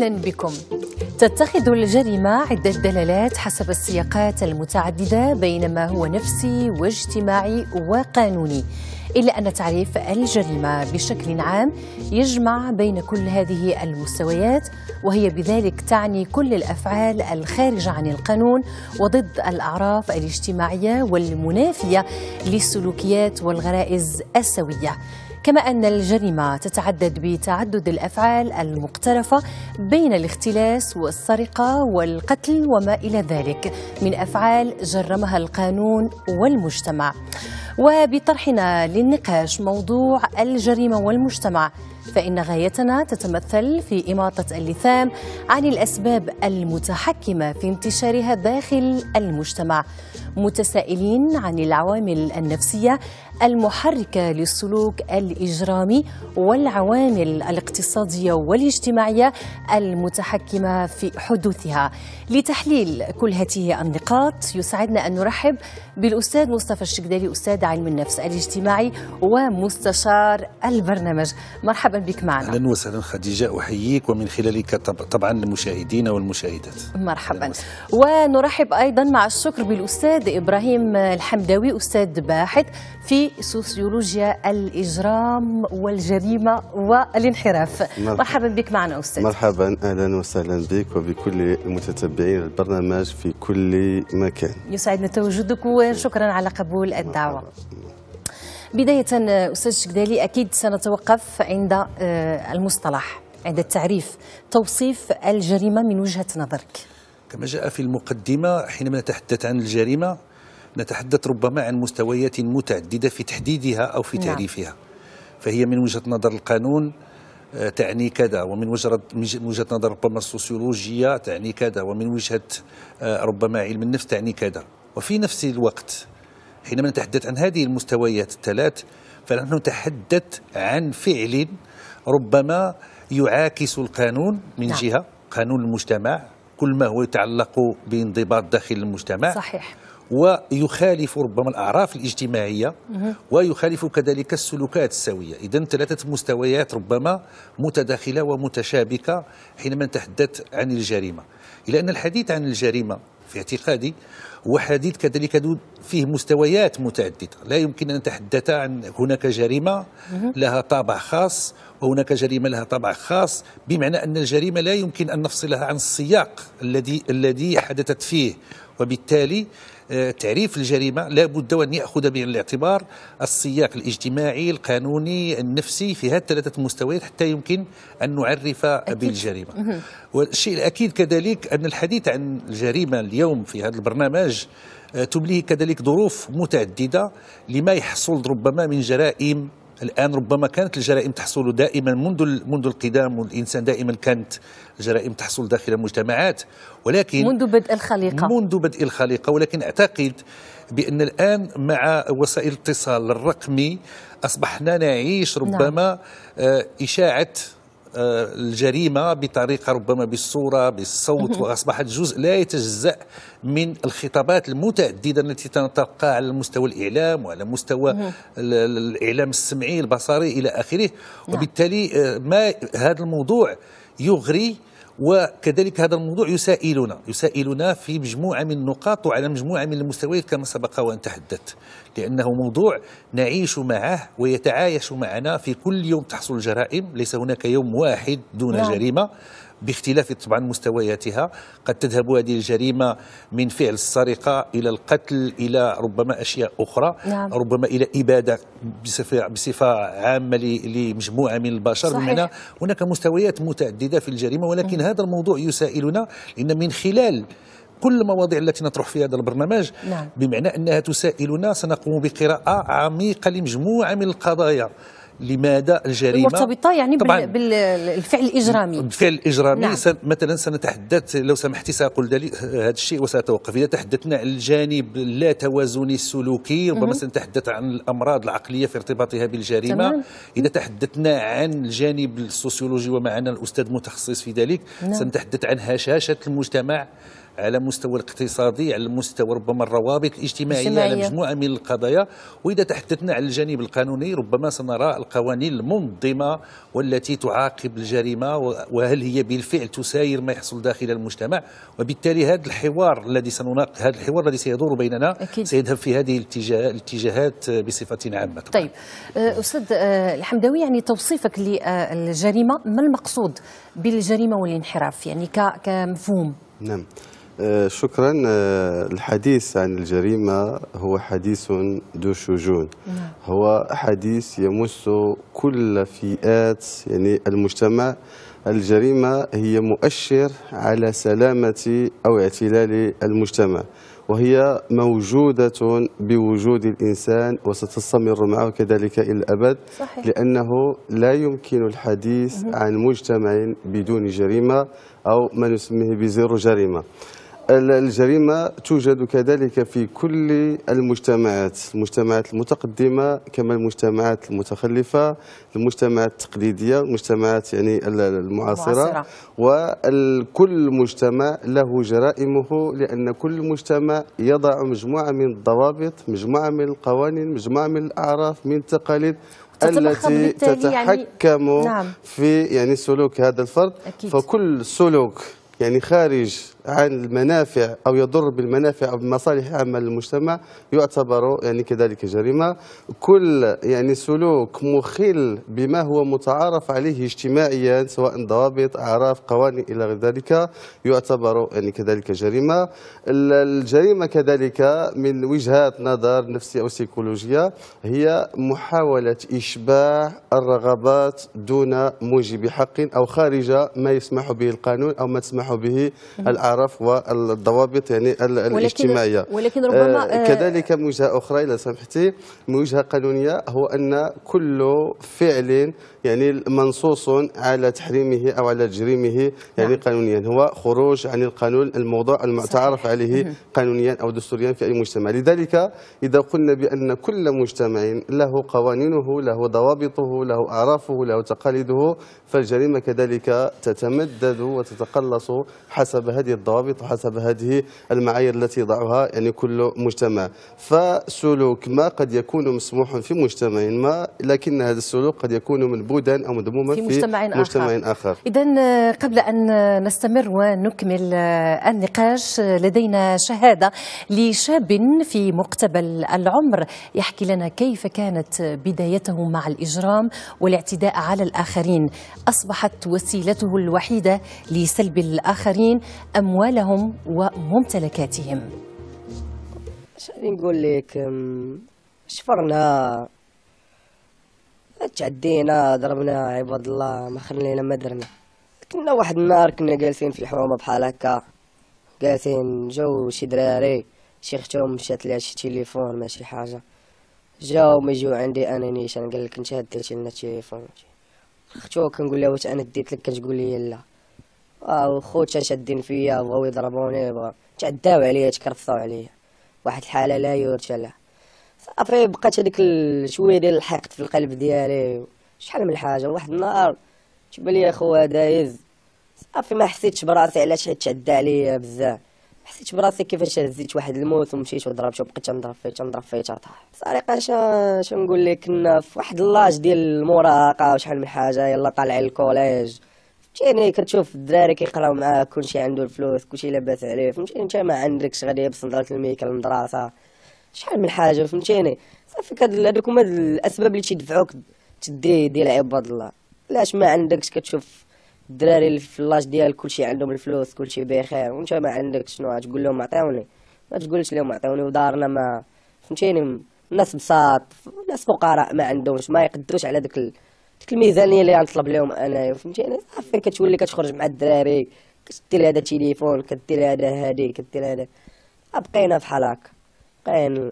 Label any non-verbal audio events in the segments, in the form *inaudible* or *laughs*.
أهلا بكم تتخذ الجريمة عدة دلالات حسب السياقات المتعددة بين ما هو نفسي واجتماعي وقانوني إلا أن تعريف الجريمة بشكل عام يجمع بين كل هذه المستويات وهي بذلك تعني كل الأفعال الخارجة عن القانون وضد الأعراف الاجتماعية والمنافية للسلوكيات والغرائز السوية كما أن الجريمة تتعدد بتعدد الأفعال المقترفة بين الاختلاس والسرقة والقتل وما إلى ذلك من أفعال جرمها القانون والمجتمع وبطرحنا للنقاش موضوع الجريمة والمجتمع فإن غايتنا تتمثل في إماطة اللثام عن الأسباب المتحكمة في انتشارها داخل المجتمع متسائلين عن العوامل النفسية المحركة للسلوك الإجرامي والعوامل الاقتصادية والاجتماعية المتحكمة في حدوثها لتحليل كل هذه النقاط يسعدنا أن نرحب بالأستاذ مصطفى الشقدالي أستاذ علم النفس الاجتماعي ومستشار البرنامج مرحبا بك معنا أهلا وسهلا خديجة أحييك ومن خلالك طبعا المشاهدين والمشاهدات مرحبا ونرحب أيضا مع الشكر بالأستاذ الأستاذ إبراهيم الحمداوي أستاذ باحث في سوسيولوجيا الإجرام والجريمة والانحراف مرحبا بك معنا أستاذ مرحبا أهلا وسهلا بك وبكل المتتبعين البرنامج في كل مكان يسعدنا تواجدك وشكرا على قبول الدعوة بداية أستاذ شكدالي أكيد سنتوقف عند آه، المصطلح عند التعريف توصيف الجريمة من وجهة نظرك كما جاء في المقدمة حينما نتحدث عن الجريمة نتحدث ربما عن مستويات متعددة في تحديدها أو في نعم. تعريفها فهي من وجهة نظر القانون آه، تعني كذا ومن وجهة وجهة نظر ربما السوسيولوجية تعني كذا ومن وجهة آه، ربما علم النفس تعني كذا وفي نفس الوقت حينما نتحدث عن هذه المستويات الثلاث فنحن نتحدث عن فعل ربما يعاكس القانون من نعم. جهة قانون المجتمع كل ما هو يتعلق بانضباط داخل المجتمع صحيح ويخالف ربما الاعراف الاجتماعيه ويخالف كذلك السلوكات السويه اذا ثلاثه مستويات ربما متداخله ومتشابكه حينما نتحدث عن الجريمه الا ان الحديث عن الجريمه في اعتقادي وحديث كذلك فيه مستويات متعددة لا يمكن أن نتحدث عن هناك جريمة لها طابع خاص وهناك جريمة لها طابع خاص بمعنى أن الجريمة لا يمكن أن نفصلها عن السياق الذي الذي حدثت فيه وبالتالي تعريف الجريمة لابد وأن يأخذ بعين الاعتبار السياق الاجتماعي القانوني النفسي في هذه الثلاثة مستويات حتى يمكن أن نعرف أكيد. بالجريمة والشيء الأكيد كذلك أن الحديث عن الجريمة اليوم في هذا البرنامج آه، تمليه كذلك ظروف متعددة لما يحصل ربما من جرائم الآن ربما كانت الجرائم تحصل دائما منذ منذ القدام والإنسان دائما كانت الجرائم تحصل داخل المجتمعات ولكن منذ بدء الخليقة منذ بدء الخليقة ولكن أعتقد بأن الآن مع وسائل الاتصال الرقمي أصبحنا نعيش نعم. ربما نعم. إشاعة آه، الجريمة بطريقة ربما بالصورة بالصوت وأصبحت جزء لا يتجزأ من الخطابات المتعددة التي تنطلقها على مستوى الإعلام وعلى مستوى الإعلام السمعي البصري إلى آخره نعم. وبالتالي آه، ما هذا الموضوع يغري وكذلك هذا الموضوع يسائلنا يسائلنا في مجموعة من النقاط وعلى مجموعة من المستويات كما سبق وأن تحدثت لأنه موضوع نعيش معه ويتعايش معنا في كل يوم تحصل جرائم ليس هناك يوم واحد دون نعم. جريمة باختلاف طبعا مستوياتها قد تذهب هذه الجريمة من فعل السرقة إلى القتل إلى ربما أشياء أخرى نعم. ربما إلى إبادة بصفة, بصفة عامة لمجموعة من البشر صحيح. بمعنى هناك مستويات متعددة في الجريمة ولكن م. هذا الموضوع يسائلنا إن من خلال كل المواضيع التي نطرح في هذا البرنامج نعم. بمعنى أنها تسائلنا سنقوم بقراءة عميقة لمجموعة من القضايا لماذا الجريمه مرتبطه يعني طبعاً بالفعل الاجرامي بالفعل الاجرامي نعم. سن مثلا سنتحدث لو سمحتي ساقول هذا الشيء وساتوقف اذا تحدثنا عن الجانب لا توازني السلوكي ربما سنتحدث عن الامراض العقليه في ارتباطها بالجريمه تمام. اذا تحدثنا عن الجانب السوسيولوجي ومعنا الاستاذ متخصص في ذلك نعم. سنتحدث عن هشاشه المجتمع على مستوى الاقتصادي على مستوى ربما الروابط الاجتماعية اجتماعية. على مجموعة من القضايا وإذا تحدثنا عن الجانب القانوني ربما سنرى القوانين المنظمة والتي تعاقب الجريمة وهل هي بالفعل تساير ما يحصل داخل المجتمع وبالتالي هذا الحوار الذي سنناقش هذا الحوار الذي سيدور بيننا أكيد. سيذهب في هذه الاتجاه الاتجاهات بصفة عامة طبعا. طيب آه، أستاذ آه، الحمداوي يعني توصيفك للجريمة ما المقصود بالجريمة والانحراف يعني كمفهوم نعم آه، شكرا آه، الحديث عن الجريمة هو حديث ذو شجون نعم. هو حديث يمس كل فئات يعني المجتمع الجريمة هي مؤشر على سلامة أو اعتلال المجتمع وهي موجودة بوجود الإنسان وستستمر معه كذلك إلى الأبد صحيح. لأنه لا يمكن الحديث عن مجتمع بدون جريمة أو ما نسميه بزيرو جريمة الجريمة توجد كذلك في كل المجتمعات المجتمعات المتقدمة كما المجتمعات المتخلفة المجتمعات التقليدية المجتمعات يعني المعاصرة, المعاصرة. وكل مجتمع له جرائمه لأن كل مجتمع يضع مجموعة من الضوابط مجموعة من القوانين مجموعة من الأعراف من التقاليد التي يعني تتحكم يعني... نعم. في يعني سلوك هذا الفرد أكيد. فكل سلوك يعني خارج عن المنافع أو يضر بالمنافع أو بمصالح عامة للمجتمع يعتبر يعني كذلك جريمة كل يعني سلوك مخل بما هو متعارف عليه اجتماعيا سواء ضوابط أعراف قوانين إلى غير ذلك يعتبر يعني كذلك جريمة الجريمة كذلك من وجهات نظر نفسية أو سيكولوجية هي محاولة إشباع الرغبات دون موجب حق أو خارج ما يسمح به القانون أو ما تسمح به الاعراف والضوابط يعني الاجتماعيه ولكن ربما آه، آه، كذلك من وجهه اخرى اذا سمحتي من وجهه قانونيه هو ان كل فعل يعني منصوص على تحريمه او على تجريمه يعني نعم. قانونيا هو خروج عن القانون الموضوع المتعارف عليه قانونيا او دستوريا في اي مجتمع لذلك اذا قلنا بان كل مجتمع له قوانينه له ضوابطه له اعرافه له تقاليده فالجريمه كذلك تتمدد وتتقلص حسب هذه الضوابط وحسب هذه المعايير التي يضعها يعني كل مجتمع فسلوك ما قد يكون مسموحا في مجتمع ما لكن هذا السلوك قد يكون منبوذا أو مذموما في, في مجتمع, مجتمع آخر, آخر. إذا قبل أن نستمر ونكمل آه، النقاش آه، لدينا شهادة لشاب في مقتبل العمر يحكي لنا كيف كانت بدايته مع الإجرام والاعتداء على الآخرين أصبحت وسيلته الوحيدة لسلب الآخرين أموالهم وممتلكاتهم شاني نقول لك شفرنا تعدينا ضربنا عباد الله ما خلينا ما درنا كنا واحد النهار كنا جالسين في الحومه بحال هكا جالسين جو شي دراري شي ختهم مشات لها شي تليفون ما شي حاجه جاو ما يجيو عندي انا نيشان قال لك انت هديتي لنا التليفون اختو كنقول لها واش انا ديت لك كتقول لي لا آه، وخوتها شادين فيا بغاو يضربوني بغاو تعداو عليا تكرفصاو عليا واحد الحاله لا يرجى لها صافي بقات هذيك شويه ديال الحقد في القلب ديالي شحال من حاجه واحد النهار تبان لي اخويا دايز صافي ما حسيتش براسي علاش حيت تعدى عليا بزاف حسيت براسي كيفاش هزيت واحد الموت ومشيت وضربته وبقيت تنضرب فيه تنضرب فيه ترطاح صريقة شنقول لك كنا في واحد اللاج ديال المراهقة وشحال من حاجة يلا طالع الكوليج فهمتيني كتشوف الدراري كيقراو معاك كلشي عنده الفلوس كلشي لاباس عليه فهمتيني انت ما عندكش غادي يابس نظارة الميكا للمدرسة شحال من حاجة فهمتيني يعني صافي هادوك هما الأسباب اللي تيدفعوك تدي ديال عباد الله علاش ما عندكش كتشوف الدراري اللي في اللاج ديال كلشي عندهم الفلوس كلشي بخير وانت ما عندكش شنو غتقول لهم عطيوني ما تقولش لهم عطيوني ودارنا ما فهمتيني يعني الناس بساط الناس فقراء ما عندهمش ما يقدروش على داك ديك الميزانيه اللي غنطلب لهم انايا فهمتيني صافي كتولي كتخرج مع الدراري كدير هذا تليفون كدير هذا هادي كدير هذا بقينا فحال هكا بقينا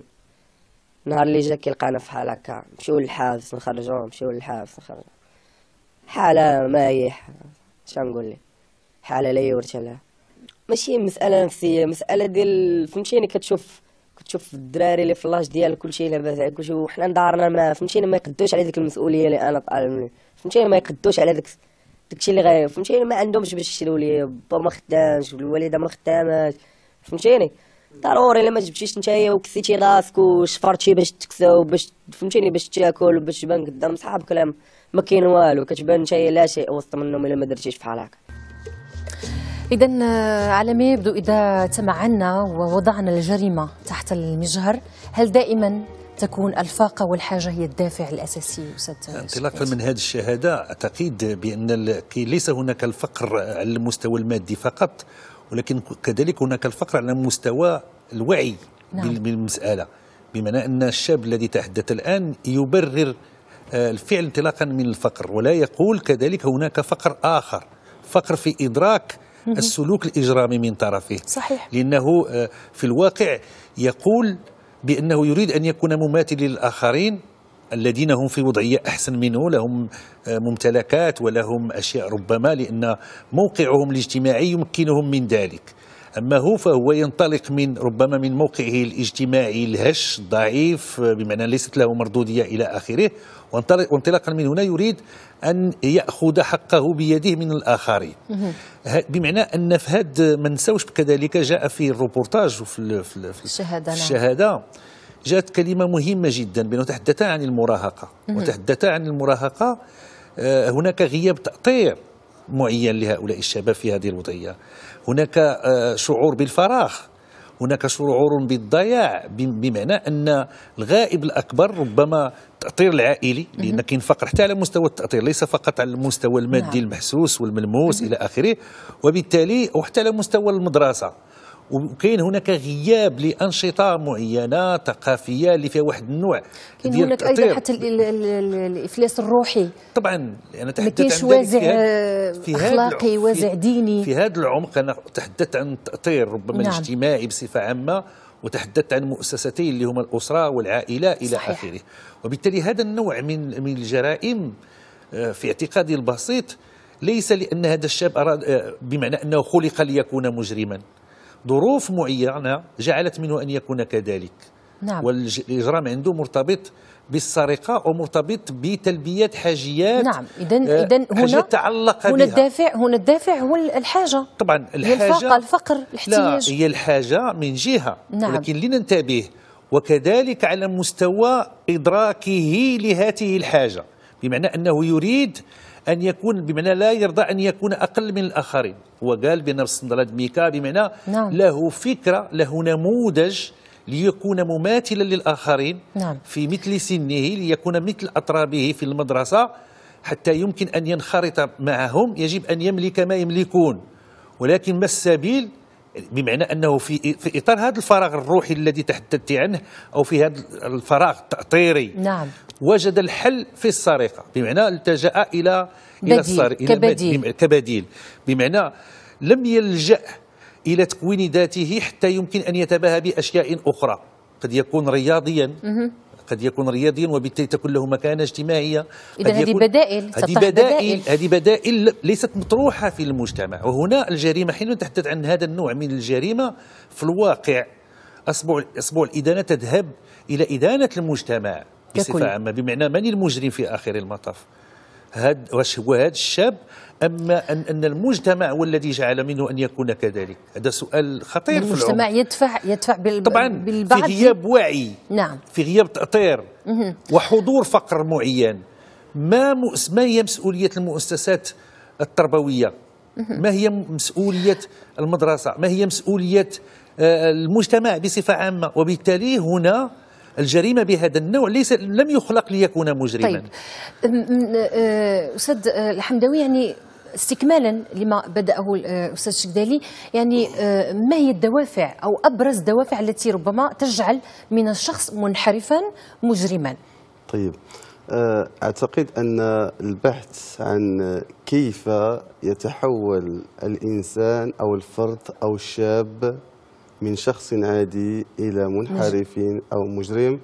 نهار اللي جا كيلقانا فحال هكا نمشيو للحافز نخرجو نمشيو للحافز نخرجو حالة ما هي شنقول لك حالة لا يورث لها ماشي مسألة نفسية مسألة ديال فهمتيني كتشوف كتشوف الدراري اللي في اللاج ديال كلشي لاباس على كلشي وحنا دارنا معاه فهمتيني ما يقدوش على ديك المسؤوليه اللي انا طالب منه فهمتيني ما يقدوش على داك داكشي اللي غير فهمتيني ما عندهمش باش يشريو لي با ما خدامش والوالده ما خداماش فهمتيني ضروري الا ما جبتيش نتايا وكسيتي راسك وشفرتي باش تكسى وباش فهمتيني باش تاكل وباش تبان قدام صحابك كلام ما كاين والو كتبان نتايا لا شيء وسط منهم الا ما درتيش بحال هكا إذا آه، على ما يبدو إذا تمعنا ووضعنا الجريمة تحت المجهر هل دائما تكون الفاقة والحاجة هي الدافع الأساسي أستاذ انطلاقا من هذه الشهادة أعتقد بأن ليس هناك الفقر على المستوى المادي فقط ولكن كذلك هناك الفقر على مستوى الوعي نعم. بالمسألة بمعنى أن الشاب الذي تحدث الآن يبرر آه، الفعل انطلاقا من الفقر ولا يقول كذلك هناك فقر آخر فقر في إدراك السلوك الإجرامي من طرفه صحيح لأنه آه، في الواقع يقول بأنه يريد أن يكون مماثلا للآخرين الذين هم في وضعية أحسن منه لهم آه، ممتلكات ولهم أشياء ربما لأن موقعهم الاجتماعي يمكنهم من ذلك أما هو فهو ينطلق من ربما من موقعه الاجتماعي الهش ضعيف بمعنى ليست له مردودية إلى آخره وانطلاقا من هنا يريد أن يأخذ حقه بيده من الآخرين بمعنى أن فهد ما نساوش كذلك جاء في الروبورتاج وفي في الشهادة, في نعم. الشهادة جاءت كلمة مهمة جدا بأنه تحدثا عن المراهقة وتحدثا عن المراهقة آه، هناك غياب تأطير معين لهؤلاء الشباب في هذه الوضعية هناك آه، شعور بالفراغ هناك شعور بالضياع بمعنى ان الغائب الاكبر ربما التاثير العائلي لان كاين فقر حتى على مستوى التاثير ليس فقط على المستوى المادي نعم. المحسوس والملموس الى اخره وبالتالي وحتى على مستوى المدرسه وكاين هناك غياب لانشطه معينه ثقافيه اللي فيها واحد النوع كاين هناك ايضا حتى الافلاس الروحي طبعا انا تحدثت عن وازع آه، في اخلاقي وازع ديني في هذا العمق انا تحدثت عن التاطير ربما نعم. الاجتماعي بصفه عامه وتحدثت عن مؤسستين اللي هما الاسره والعائله الى صحيح. اخره وبالتالي هذا النوع من من الجرائم آه، في اعتقادي البسيط ليس لان هذا الشاب اراد آه، بمعنى انه خلق ليكون مجرما ظروف معينة جعلت منه أن يكون كذلك نعم. والإجرام عنده مرتبط بالسرقة ومرتبط بتلبية حاجيات نعم إذا آه، إذا هنا تعلق هنا بها. الدافع هنا الدافع هو الحاجة طبعا الحاجة هي الفقر الاحتياج لا هي الحاجة من جهة نعم. ولكن لننتبه وكذلك على مستوى إدراكه لهذه الحاجة بمعنى أنه يريد أن يكون بمعنى لا يرضى أن يكون أقل من الآخرين هو قال بان الصندلات ميكا بمعنى نعم. له فكره له نموذج ليكون مماثلا للاخرين نعم. في مثل سنه ليكون مثل اطرابه في المدرسه حتى يمكن ان ينخرط معهم يجب ان يملك ما يملكون ولكن ما السبيل بمعنى انه في في اطار هذا الفراغ الروحي الذي تحدثت عنه او في هذا الفراغ التاطيري نعم وجد الحل في السرقه بمعنى التجا الى بديل الى السرقه كبديل كبديل بمعنى لم يلجا الى تكوين ذاته حتى يمكن ان يتباهى باشياء اخرى قد يكون رياضيا قد يكون رياضيا وبالتالي تكون له مكانه اجتماعيه اذا هذه بدائل هذه بدائل هذه بدائل ليست مطروحه في المجتمع وهنا الجريمه حين نتحدث عن هذا النوع من الجريمه في الواقع اصبع اصبع الادانه تذهب الى ادانه المجتمع بصفه عامه بمعنى من المجرم في اخر المطاف هاد واش هو هذا الشاب أما أن, أن المجتمع هو الذي جعل منه أن يكون كذلك هذا سؤال خطير المجتمع في العمر. يدفع يدفع بالبعض طبعا بالبعض في غياب وعي نعم في غياب تأطير وحضور فقر معين ما مؤس... ما هي مسؤولية المؤسسات التربوية ما هي مسؤولية المدرسة ما هي مسؤولية آه، المجتمع بصفة عامة وبالتالي هنا الجريمه بهذا النوع ليس لم يخلق ليكون مجرما طيب آه، استاذ آه، الحمدوي يعني استكمالا لما بدأه الأستاذ آه، شكدالي يعني آه، ما هي الدوافع أو أبرز الدوافع التي ربما تجعل من الشخص منحرفا مجرما طيب آه، أعتقد أن البحث عن كيف يتحول الإنسان أو الفرد أو الشاب من شخص عادي إلى منحرف أو مجرم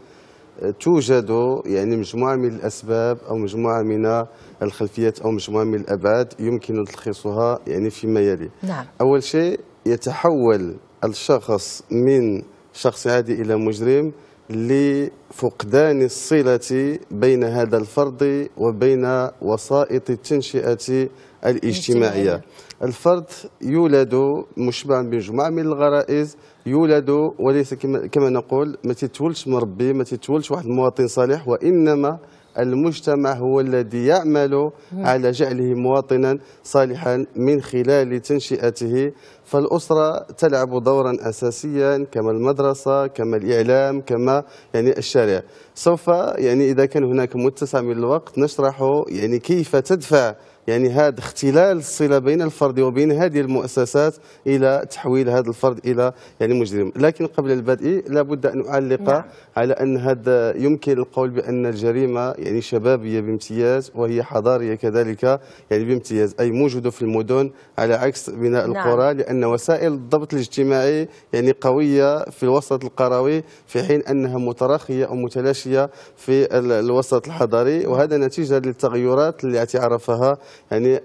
توجد يعني مجموعة من الأسباب أو مجموعة من الخلفيات أو مجموعة من الأبعاد يمكن تلخيصها يعني فيما يلي نعم. أول شيء يتحول الشخص من شخص عادي إلى مجرم لفقدان الصلة بين هذا الفرد وبين وسائط التنشئة الاجتماعية الفرد يولد مشبعا بمجموعة من الغرائز يولد وليس كما, كما نقول ما تتولش مربي ما تتولش واحد مواطن صالح وانما المجتمع هو الذي يعمل على جعله مواطنا صالحا من خلال تنشئته فالأسرة تلعب دورا أساسيا كما المدرسة كما الإعلام كما يعني الشارع سوف يعني إذا كان هناك متسع من الوقت نشرح يعني كيف تدفع يعني هذا اختلال الصله بين الفرد وبين هذه المؤسسات الى تحويل هذا الفرد الى يعني مجرم لكن قبل البدء لابد ان اعلق نعم. على ان هذا يمكن القول بان الجريمه يعني شبابيه بامتياز وهي حضاريه كذلك يعني بامتياز اي موجوده في المدن على عكس بناء نعم. القرى لان وسائل الضبط الاجتماعي يعني قويه في الوسط القروي في حين انها متراخيه او متلاشيه في الوسط الحضري وهذا نتيجه للتغيرات التي عرفها يعني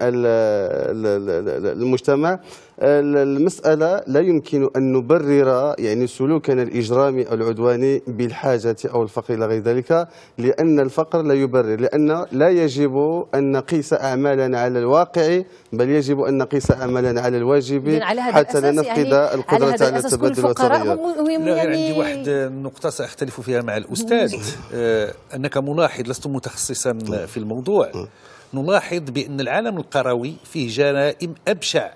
المجتمع المسألة لا يمكن أن نبرر يعني سلوكنا الإجرامي أو العدواني بالحاجة أو الفقر إلى غير ذلك لأن الفقر لا يبرر لأن لا يجب أن نقيس أعمالنا على الواقع بل يجب أن نقيس أعمالنا على الواجب يعني على حتى لا نفقد يعني القدرة على, على التبادل والتغير لا يعني عندي يعني واحد النقطة آه، سأختلف فيها مع الأستاذ *laughs* آه، أنك ملاحظ لست متخصصا طيب. في الموضوع طيب. نلاحظ بأن العالم القروي فيه جرائم أبشع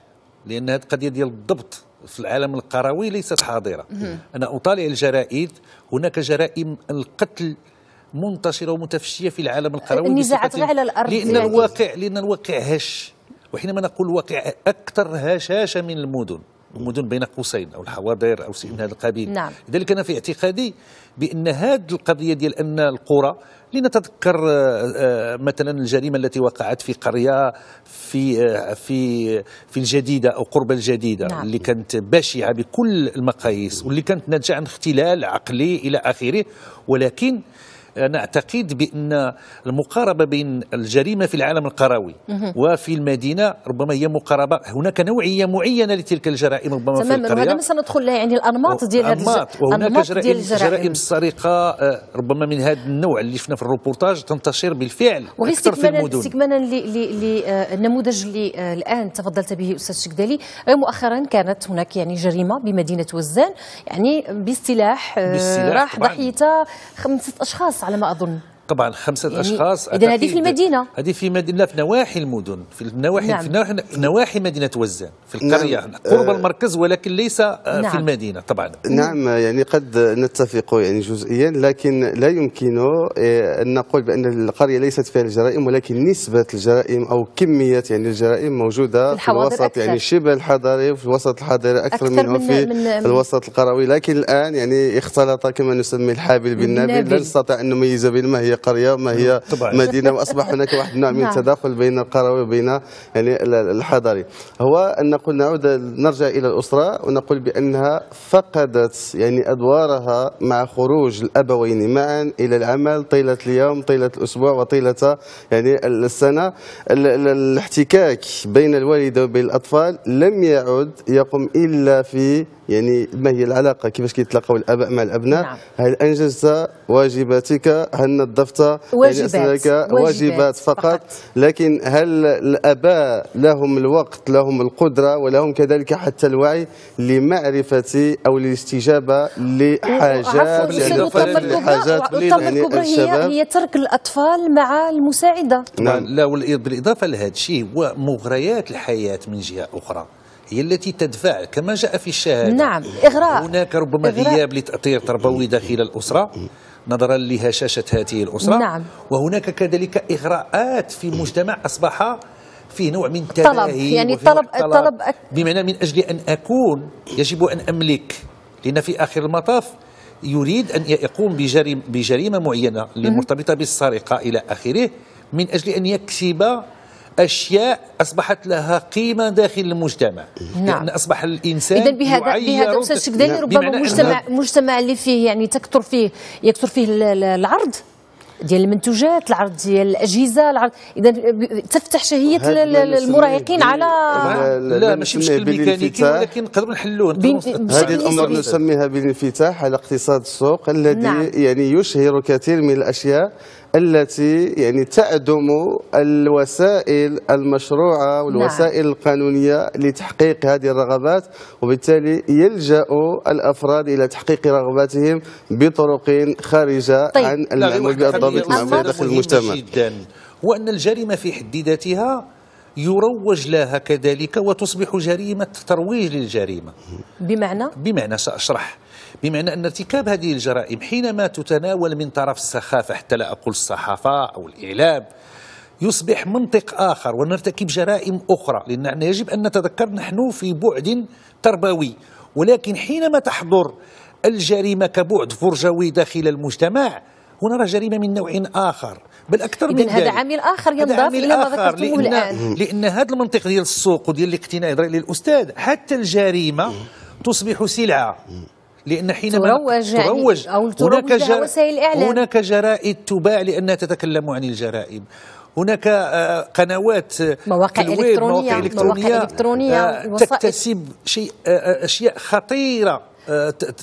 لأن هذه القضية ديال الضبط في العالم القروي ليست حاضرة أنا أطالع الجرائد هناك جرائم القتل منتشرة ومتفشية في العالم القروي النزاعات غير على الأرض لأن الواقع لأن الواقع هش وحينما نقول واقع أكثر هشاشة من المدن المدن بين قوسين او الحواضر او شيء من هذا القبيل نعم. لذلك انا في اعتقادي بان هذه القضيه ديال ان القرى لنتذكر آه، آه، مثلا الجريمه التي وقعت في قريه في آه، في في الجديده او قرب الجديده نعم. اللي كانت بشعه بكل المقاييس واللي كانت ناتجه عن اختلال عقلي الى اخره ولكن نعتقد بأن المقاربة بين الجريمة في العالم القروي وفي المدينة ربما هي مقاربة هناك نوعية معينة لتلك الجرائم ربما تماما في القرية هذا ما سندخل لها يعني الأنماط ديال الأنماط وهناك جرائم, جرائم السرقة آه، ربما من هذا النوع اللي شفنا في الروبورتاج تنتشر بالفعل أكثر في المدن استكمالا للنموذج آه، اللي آه، الآن تفضلت به أستاذ شكدالي مؤخرا كانت هناك يعني جريمة بمدينة وزان يعني بسلاح راح ضحيتها خمسة أشخاص على ما اظن طبعا خمسه يعني اشخاص اذا هذه في المدينه هذه في مدينه في نواحي المدن في نواحي نعم. في نواحي, نواحي مدينه وزان في نعم، القريه نعم. قرب آه المركز ولكن ليس آه، نعم. في المدينه طبعا نعم يعني قد نتفق يعني جزئيا لكن لا يمكن آه، ان نقول بان القريه ليست فيها الجرائم ولكن نسبه الجرائم او كميه يعني الجرائم موجوده في الوسط يعني أكثر. يعني شبه الحضري وفي الوسط الحضري اكثر, أكثر منه من في من الوسط القروي لكن الان يعني اختلط كما نسمي الحابل بالنابل لا نستطيع ان نميز بين ما هي هي قريه ما هي نعم، طبعا. مدينه واصبح هناك واحد النوع من نعم. التداخل بين القروي وبين يعني الحضري هو ان نقول نعود نرجع الى الاسره ونقول بانها فقدت يعني ادوارها مع خروج الابوين معا الى العمل طيله اليوم طيله الاسبوع وطيله يعني السنه الاحتكاك بين الوالده وبين الاطفال لم يعد يقوم الا في يعني ما هي العلاقه كيفاش كيتلاقاو الاباء مع الابناء نعم. هل انجزت واجباتك هل نظفت واجبات يعني واجبات, واجبات فقط, فقط لكن هل الاباء لهم الوقت لهم القدره ولهم كذلك حتى الوعي لمعرفه او للاستجابه لحاجات يعني لحاجات يعني الشباب هي ترك الاطفال مع المساعده نعم, نعم. لا بالاضافه لهذا الشيء هو مغريات الحياه من جهه اخرى هي التي تدفع كما جاء في الشهاده نعم إغراء هناك ربما إغراء. غياب لتأطير تربوي داخل الأسرة نظرا لهشاشة هذه الأسرة نعم. وهناك كذلك إغراءات في المجتمع أصبح في نوع من طلب يعني طلب طلب أك... بمعنى من أجل أن أكون يجب أن أملك لأن في آخر المطاف يريد أن يقوم بجريمة معينة مرتبطة بالسرقة إلى آخره من أجل أن يكسب أشياء أصبحت لها قيمة داخل المجتمع نعم. لأن أصبح الإنسان إذا بهذا بهذا أستاذ شكداني ربما مجتمع مجتمع اللي فيه يعني تكثر فيه يكثر فيه العرض ديال المنتوجات العرض ديال الاجهزه العرض اذا تفتح شهيه المراهقين على نعم. لا ماشي مشكل ميكانيكي ولكن نقدروا نحلوه هذه الامور نسميها بالانفتاح على اقتصاد السوق الذي نعم. يعني يشهر كثير من الاشياء التي يعني تعدم الوسائل المشروعة والوسائل نعم. القانونية لتحقيق هذه الرغبات وبالتالي يلجأ الأفراد إلى تحقيق رغباتهم بطرق خارجة طيب. عن العمل بالضبط المعمول داخل المجتمع جدا هو أن الجريمة في حد ذاتها يروج لها كذلك وتصبح جريمة ترويج للجريمة بمعنى؟ بمعنى سأشرح بمعنى أن ارتكاب هذه الجرائم حينما تتناول من طرف السخافة حتى لا أقول الصحافة أو الإعلام يصبح منطق آخر ونرتكب جرائم أخرى لأن يجب أن نتذكر نحن في بعد تربوي ولكن حينما تحضر الجريمة كبعد فرجوي داخل المجتمع هنا نرى جريمه من نوع اخر بل اكثر من ذلك هذا عامل اخر ينضاف الى ما ذكرتموه الان لان هذا المنطق ديال السوق وديال الاقتناء للاستاذ حتى الجريمه تصبح سلعه لأن حينما تروج, يعني، تروج يعني أو تروج هناك, جر... وسائل الإعلام. هناك جرائد تباع لأنها تتكلم عن الجرائم هناك آه، قنوات مواقع إلكترونية, مواقع إلكترونية, مواقع إلكترونية تكتسب شيء آه، آه، أشياء خطيرة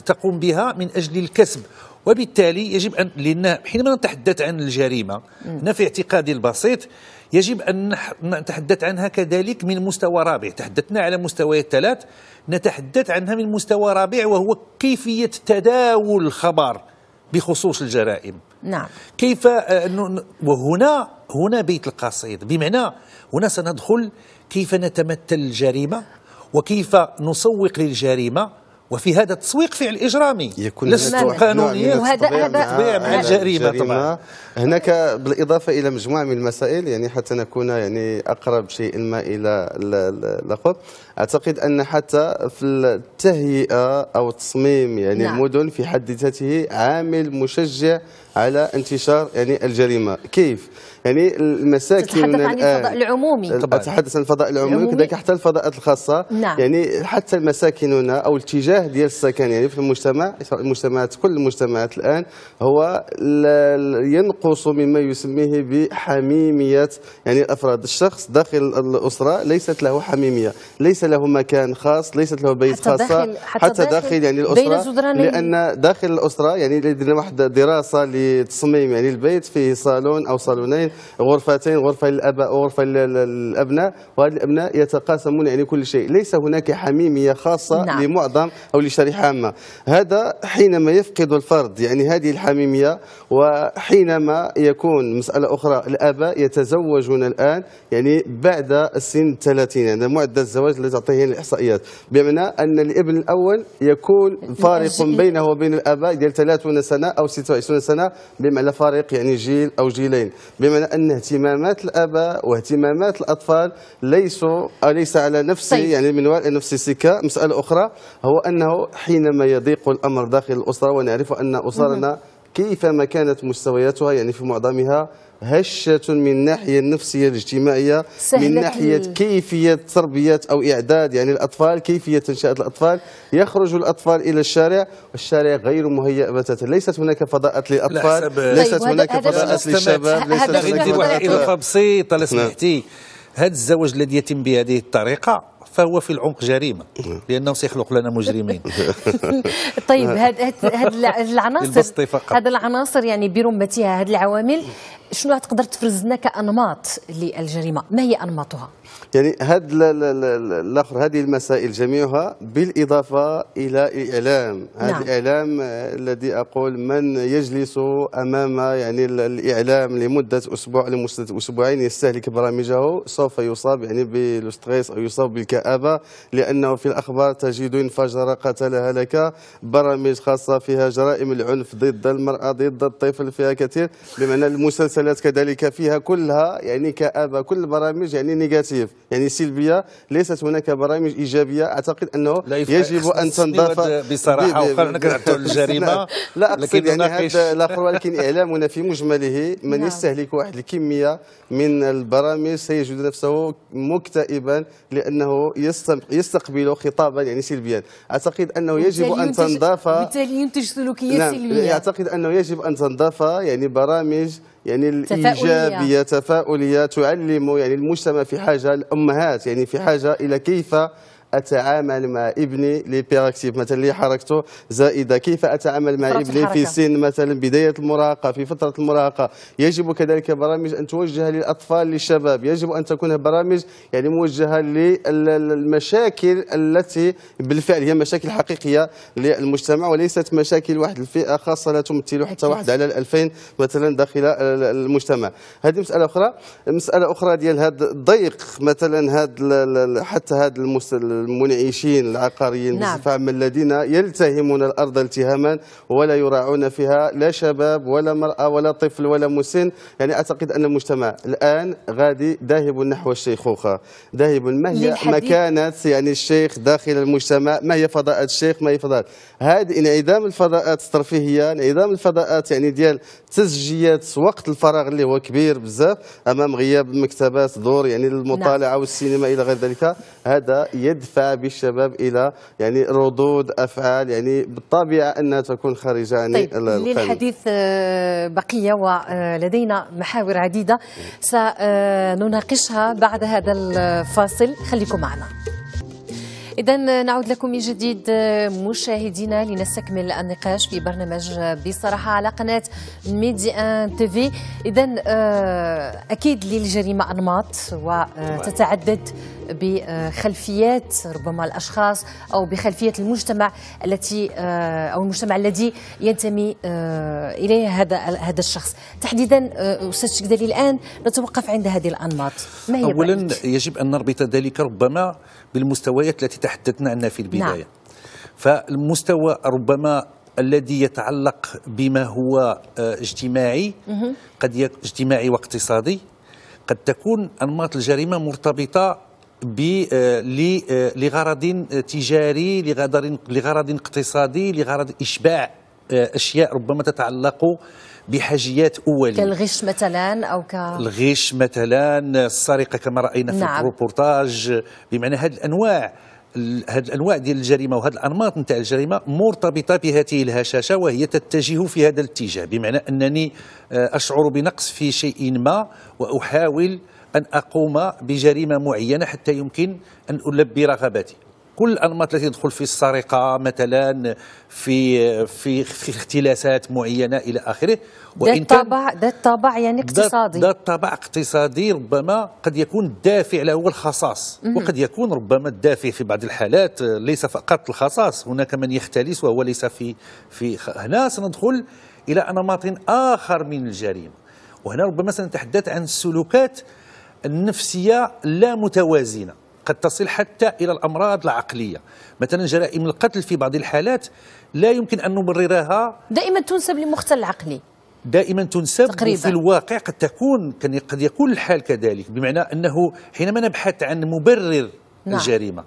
تقوم بها من أجل الكسب وبالتالي يجب أن لأن حينما نتحدث عن الجريمة هنا في اعتقادي البسيط يجب أن نتحدث عنها كذلك من مستوى رابع تحدثنا على مستويات ثلاث نتحدث عنها من مستوى رابع وهو كيفية تداول الخبر بخصوص الجرائم نعم كيف آه، وهنا هنا بيت القصيد بمعنى هنا سندخل كيف نتمثل الجريمة وكيف نسوق للجريمة وفي هذا تسويق فعل اجرامي لست قانونيا وهذا هذا نعم، مع الجريمه طبعا هناك بالاضافه الى مجموعه من المسائل يعني حتى نكون يعني اقرب شيء ما الى الاخر اعتقد ان حتى في التهيئه او تصميم يعني نعم. المدن في حد ذاته عامل مشجع على انتشار يعني الجريمه كيف يعني المساكن تتحدث آه، عن الفضاء العمومي اتحدث عن الفضاء العمومي كذلك حتى الفضاءات الخاصه نعم. يعني حتى هنا او الاتجاه ديال السكن يعني في المجتمع المجتمعات كل المجتمعات الان هو ينقص مما يسميه بحميميه يعني الافراد الشخص داخل الاسره ليست له حميميه ليس له مكان خاص ليست له بيت خاص حتى, حتى داخل, داخل يعني الاسره لان داخل الاسره يعني لدينا واحد دراسه لتصميم يعني البيت فيه صالون او صالونين غرفتين غرفتين غرفه للاباء وغرفه للابناء وهذه الابناء يتقاسمون يعني كل شيء ليس هناك حميميه خاصه نعم. لمعظم او لشريحه عامه هذا حينما يفقد الفرد يعني هذه الحميميه وحينما يكون مساله اخرى الاباء يتزوجون الان يعني بعد السن 30 يعني معدل الزواج الذي تعطيه الاحصائيات بمعنى ان الابن الاول يكون فارق بينه وبين الاباء ديال 30 سنه او 26 سنه بمعنى فارق يعني جيل او جيلين بمعنى بمعنى أن اهتمامات الآباء واهتمامات الأطفال ليسوا ليس على نفس طيب. يعني وراء نفس السكة مسألة أخرى هو أنه حينما يضيق الأمر داخل الأسرة ونعرف أن أسرنا كيفما كانت مستوياتها يعني في معظمها هشة من الناحية النفسية الاجتماعية من ناحية كيفية تربية أو إعداد يعني الأطفال كيفية تنشئة الأطفال يخرج الأطفال إلى الشارع والشارع غير مهيأ بتاتا ليست هناك فضاءات للأطفال ليست طيب هناك فضاءات للشباب ليست هناك فضاءات إضافة بسيطة لسمحتي هذا الزواج الذي يتم بهذه الطريقة فهو في العمق جريمه *laughs* طيب. لانه سيخلق لنا مجرمين *laughs* طيب هاد هاد العناصر هاد العناصر يعني برمتها هاد العوامل شنو تقدر تفرز لنا كانماط للجريمه ما هي انماطها يعني هاد الاخر هذه المسائل جميعها بالاضافه الى الاعلام هذا نعم. الاعلام آه، الذي اقول من يجلس امام يعني الاعلام لمده اسبوع لمده اسبوعين يستهلك برامجه سوف يصاب يعني بالستريس او يصاب بالكابه لانه في الاخبار تجد انفجر قتل هلك برامج خاصه فيها جرائم العنف ضد المراه ضد الطفل فيها كثير بمعنى المسلسل المسلسلات كذلك فيها كلها يعني كابه كل البرامج يعني نيجاتيف يعني سلبيه ليست هناك برامج ايجابيه اعتقد انه يجب ان تنضاف بصراحه وقالنا الجريمه لا اقصد يعني هذا الاخر ولكن اعلامنا في مجمله من نعم. يستهلك واحد الكميه من البرامج سيجد نفسه مكتئبا لانه يستقبل خطابا يعني سلبيا اعتقد انه يجب ان تنضاف بالتالي ينتج سلوكيات نعم، سلبيه اعتقد انه يجب ان تنضاف يعني برامج يعني الايجابيه تفاؤليه تعلم يعني المجتمع في حاجه الامهات يعني في حاجه الى كيف اتعامل مع ابني ليبيراكتيف مثلا اللي حركته زائده كيف اتعامل مع ابني الحركة. في سن مثلا بدايه المراهقه في فتره المراهقه يجب كذلك برامج ان توجه للاطفال للشباب يجب ان تكون برامج يعني موجهه للمشاكل التي بالفعل هي مشاكل حقيقيه للمجتمع وليست مشاكل واحد الفئه خاصه لا تمثل حتى واحد على 2000 مثلا داخل المجتمع هذه مساله اخرى مساله اخرى ديال هذا الضيق مثلا هذا حتى هذا المنعشين العقاريين نعم. بصفة عامة الذين يلتهمون الأرض التهاما ولا يراعون فيها لا شباب ولا مرأة ولا طفل ولا مسن يعني أعتقد أن المجتمع الآن غادي ذاهب نحو الشيخوخة ذاهب ما هي مكانة يعني الشيخ داخل المجتمع ما هي فضاءات الشيخ ما هي فضاءات هذه انعدام الفضاءات الترفيهية انعدام الفضاءات يعني ديال تسجيات وقت الفراغ اللي هو كبير بزاف أمام غياب المكتبات دور يعني نعم. المطالعة نعم. والسينما إلى غير ذلك هذا يدفع تدفع بالشباب الى يعني ردود افعال يعني بالطبيعه انها تكون خارجه عن طيب للحديث آه، بقيه ولدينا محاور عديده سنناقشها آه، بعد هذا الفاصل خليكم معنا إذا نعود لكم من جديد مشاهدينا لنستكمل النقاش في برنامج بصراحة على قناة ميدي ان تيفي إذا آه، أكيد للجريمة أنماط وتتعدد بخلفيات ربما الاشخاص او بخلفيه المجتمع التي آه، او المجتمع الذي ينتمي آه، اليه هذا هذا الشخص تحديدا استاذ شكدالي الان نتوقف عند هذه الانماط ما هي اولا يجب ان نربط ذلك ربما بالمستويات التي تحدثنا عنها في نعم. البداية نعم. فالمستوى ربما الذي يتعلق بما هو آه، اجتماعي قد اجتماعي واقتصادي قد تكون انماط الجريمه مرتبطه ب آه، آه، لغرض تجاري لغرض لغرض اقتصادي لغرض اشباع اشياء ربما تتعلق بحاجيات أولية كالغش مثلا أو ك... الغش مثلا السرقة كما رأينا في نعم. البروبورتاج بمعنى هذه الأنواع هذه الانواع ديال الجريمه وهذه الانماط نتاع الجريمه مرتبطه بهذه الهشاشه وهي تتجه في هذا الاتجاه بمعنى انني آه، اشعر بنقص في شيء ما واحاول ان اقوم بجريمه معينه حتى يمكن ان البي رغباتي كل الانماط التي تدخل في السرقه مثلا في في في اختلاسات معينه الى اخره وان ده الطابع ده الطابع يعني اقتصادي ده, طابع الطابع اقتصادي ربما قد يكون الدافع له هو الخصاص وقد يكون ربما الدافع في بعض الحالات ليس فقط الخصاص هناك من يختلس وهو ليس في في هنا سندخل الى انماط اخر من الجريمه وهنا ربما سنتحدث عن السلوكات النفسيه لا متوازنه قد تصل حتى إلى الأمراض العقلية مثلا جرائم القتل في بعض الحالات لا يمكن أن نبررها دائما تنسب لمختل عقلي دائما تنسب تقريبا. في الواقع قد تكون قد يكون الحال كذلك بمعنى أنه حينما نبحث عن مبرر نعم. الجريمة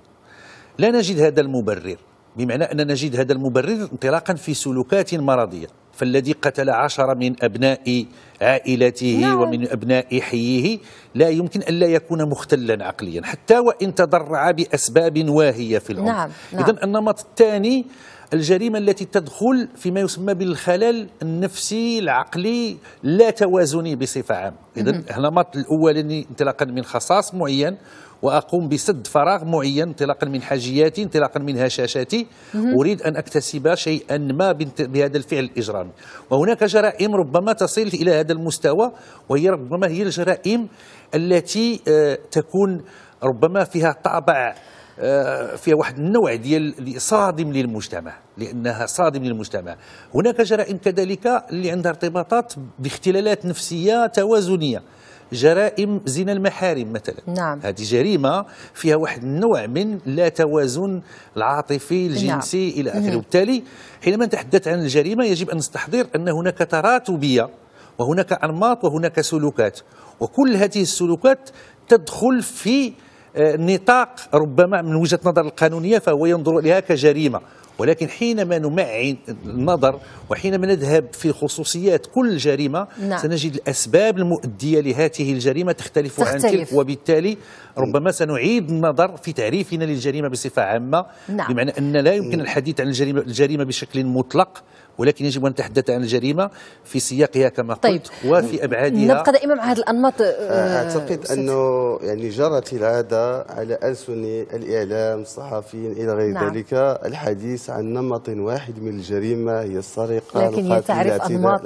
لا نجد هذا المبرر بمعنى أن نجد هذا المبرر انطلاقا في سلوكات مرضية فالذي قتل عشر من أبناء عائلته نعم. ومن أبناء حيه لا يمكن أن لا يكون مختلا عقليا حتى وإن تضرع بأسباب واهية في العمر نعم. نعم. إذن النمط الثاني الجريمة التي تدخل فيما يسمى بالخلل النفسي العقلي لا توازني بصفة عامة إذا النمط الأول انطلاقا من خصاص معين وأقوم بسد فراغ معين انطلاقا من حاجياتي انطلاقا من هشاشاتي أريد أن أكتسب شيئا ما بهذا الفعل الإجرامي وهناك جرائم ربما تصل إلى هذا المستوى وهي ربما هي الجرائم التي آه، تكون ربما فيها طابع آه، فيها واحد النوع ديال صادم للمجتمع لانها صادم للمجتمع هناك جرائم كذلك اللي عندها ارتباطات باختلالات نفسيه توازنيه جرائم زنا المحارم مثلا نعم. هذه جريمه فيها واحد النوع من لا توازن العاطفي نعم. الجنسي نعم. الى اخره وبالتالي حينما نتحدث عن الجريمه يجب ان نستحضر ان هناك تراتبيه وهناك انماط وهناك سلوكات وكل هذه السلوكات تدخل في آه، نطاق ربما من وجهه نظر القانونيه فهو ينظر اليها كجريمه ولكن حينما نمعن النظر وحينما نذهب في خصوصيات كل جريمه نعم. سنجد الاسباب المؤديه لهذه الجريمه تختلف, تختلف. عن تلك وبالتالي ربما سنعيد النظر في تعريفنا للجريمه بصفه عامه نعم. بمعنى ان لا يمكن الحديث عن الجريمه, الجريمة بشكل مطلق ولكن يجب ان نتحدث عن الجريمه في سياقها كما طيب. قلت وفي ابعادها نبقى دائما مع هذا الانماط آه، اعتقد انه يعني جرت العاده على السن الاعلام الصحفيين الى غير نعم. ذلك الحديث عن نمط واحد من الجريمه هي السرقه لكن هي تعرف انماط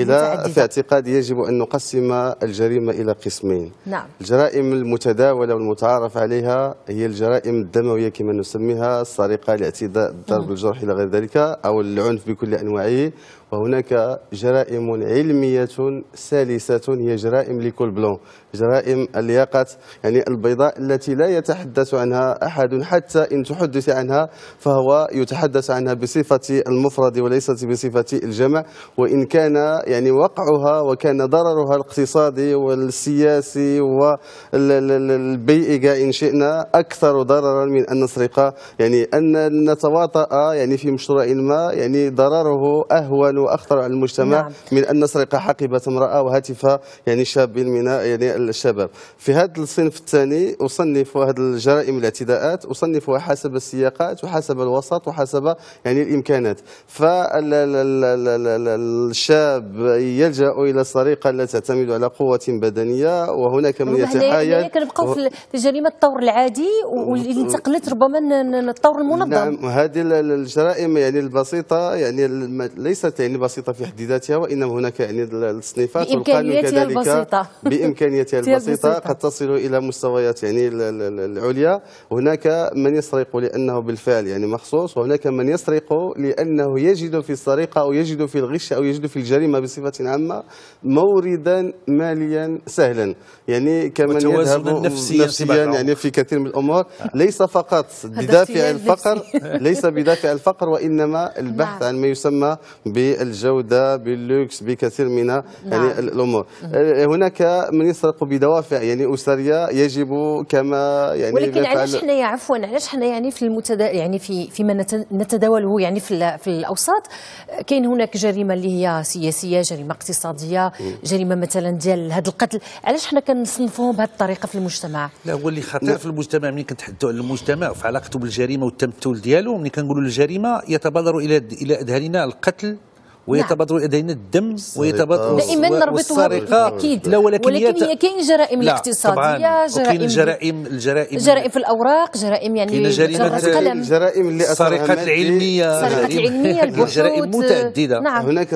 الى في اعتقادي يجب ان نقسم الجريمه الى قسمين نعم. الجرائم المتداوله والمتعارف عليها هي الجرائم الدمويه كما نسميها السرقه الاعتداء الضرب الجرح الى غير ذلك او العنف بكل أنواعه وهناك جرائم علمية سلسة هي جرائم ليكول بلون جرائم اللياقة يعني البيضاء التي لا يتحدث عنها أحد حتى إن تحدث عنها فهو يتحدث عنها بصفة المفرد وليست بصفة الجمع وإن كان يعني وقعها وكان ضررها الاقتصادي والسياسي والبيئي إن شئنا أكثر ضررا من أن نسرق يعني أن نتواطأ يعني في مشروع ما يعني ضرره أهون وأخطر على المجتمع نعم. من أن نسرق حقيبة امرأة وهاتف يعني شاب من يعني الشباب في هذا الصنف الثاني أصنف هذه الجرائم الاعتداءات أصنفها حسب السياقات وحسب الوسط وحسب يعني الإمكانات فالشاب يلجأ إلى سرقة لا تعتمد على قوة بدنية وهناك من يتحايل يعني كنبقاو في الجريمة الطور العادي واللي انتقلت ربما الطور المنظم نعم هذه الجرائم يعني البسيطة يعني ليست يعني بسيطة في حد ذاتها وإنما هناك يعني التصنيفات والقانون كذلك بإمكانياتها مستوياتها البسيطة قد تصل إلى مستويات يعني العليا هناك من يسرق لأنه بالفعل يعني مخصوص وهناك من يسرق لأنه يجد في السرقة أو يجد في الغش أو يجد في الجريمة بصفة عامة موردا ماليا سهلا يعني كمن يذهب نفسيا, نفسيا يعني في كثير من الأمور آه. ليس فقط بدافع الفقر *laughs* ليس بدافع الفقر وإنما نعم. البحث عن ما يسمى بالجودة باللوكس بكثير من نعم. يعني الأمور هناك من يسرق بدوافع يعني اسريه يجب كما يعني ولكن علاش حنايا عفوا علاش حنا يعني في المتدا يعني في فيما نتداوله يعني في في الاوساط كاين هناك جريمه اللي هي سياسيه جريمه اقتصاديه جريمه مثلا ديال هذا القتل علاش حنا كنصنفوهم بهذه الطريقه في المجتمع لا هو اللي خطير في المجتمع ملي كنتحدثوا على المجتمع وفي علاقته بالجريمه والتمثل ديالو ملي كنقولوا الجريمه يتبادر الى الى اذهاننا القتل ويتبادر نعم. الينا الدم ويتبادر دائما نربطها بالتاكيد لا ولكن, ولكن هي كاين جرائم الاقتصاديه جرائم الجرائم الجرائم جرائم في الاوراق جرائم يعني جرائم قلم الجرائم اللي السرقات العلميه السرقات العلميه جرائم متعدده نعم. هناك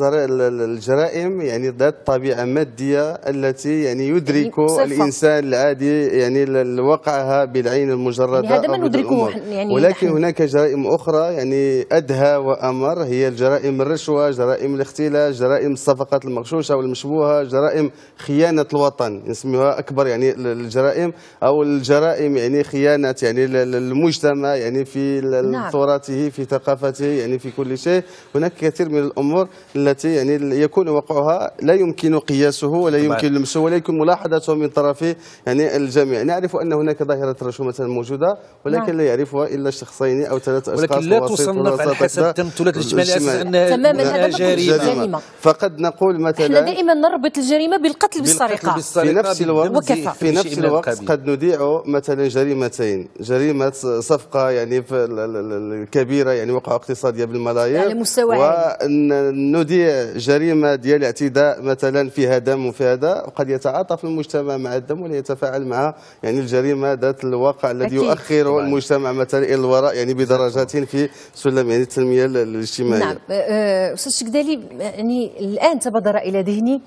الجرائم يعني ذات طبيعه ماديه التي يعني يدرك يعني الانسان العادي يعني وقعها بالعين المجرده يعني هذا ما ندركه يعني ولكن هناك جرائم اخرى يعني ادهى وامر هي الجرائم الرشوة جرائم الاختلاس جرائم الصفقات المغشوشة والمشبوهة جرائم خيانة الوطن نسميها أكبر يعني الجرائم أو الجرائم يعني خيانة يعني المجتمع يعني في نعم. تراثه في ثقافته يعني في كل شيء هناك كثير من الأمور التي يعني يكون وقعها لا يمكن قياسه ولا يمكن لمسه ولا يمكن ملاحظته من طرف يعني الجميع نعرف أن هناك ظاهرة رشوة موجودة ولكن نعم. لا يعرفها إلا شخصين أو ثلاثة أشخاص ولكن لا تصنف على حسب التمثيلات الاجتماعية أنها تماما هذا جريمة. فقد نقول مثلا احنا دائما نربط الجريمة بالقتل بالسرقة, في نفس الوقت وكفى. في نفس الوقت قد نذيع مثلا جريمتين جريمة صفقة يعني الكبيرة يعني وقع اقتصادية بالملايير على مستوى ونذيع جريمة ديال اعتداء مثلا فيها دم وفيها هذا وقد يتعاطف المجتمع مع الدم ولا يتفاعل مع يعني الجريمة ذات الواقع الذي يؤخر المجتمع مثلا إلى الوراء يعني بدرجات في سلم يعني التنمية الاجتماعية نعم آه، آه، استاذ شكدالي يعني الان تبادر الى ذهني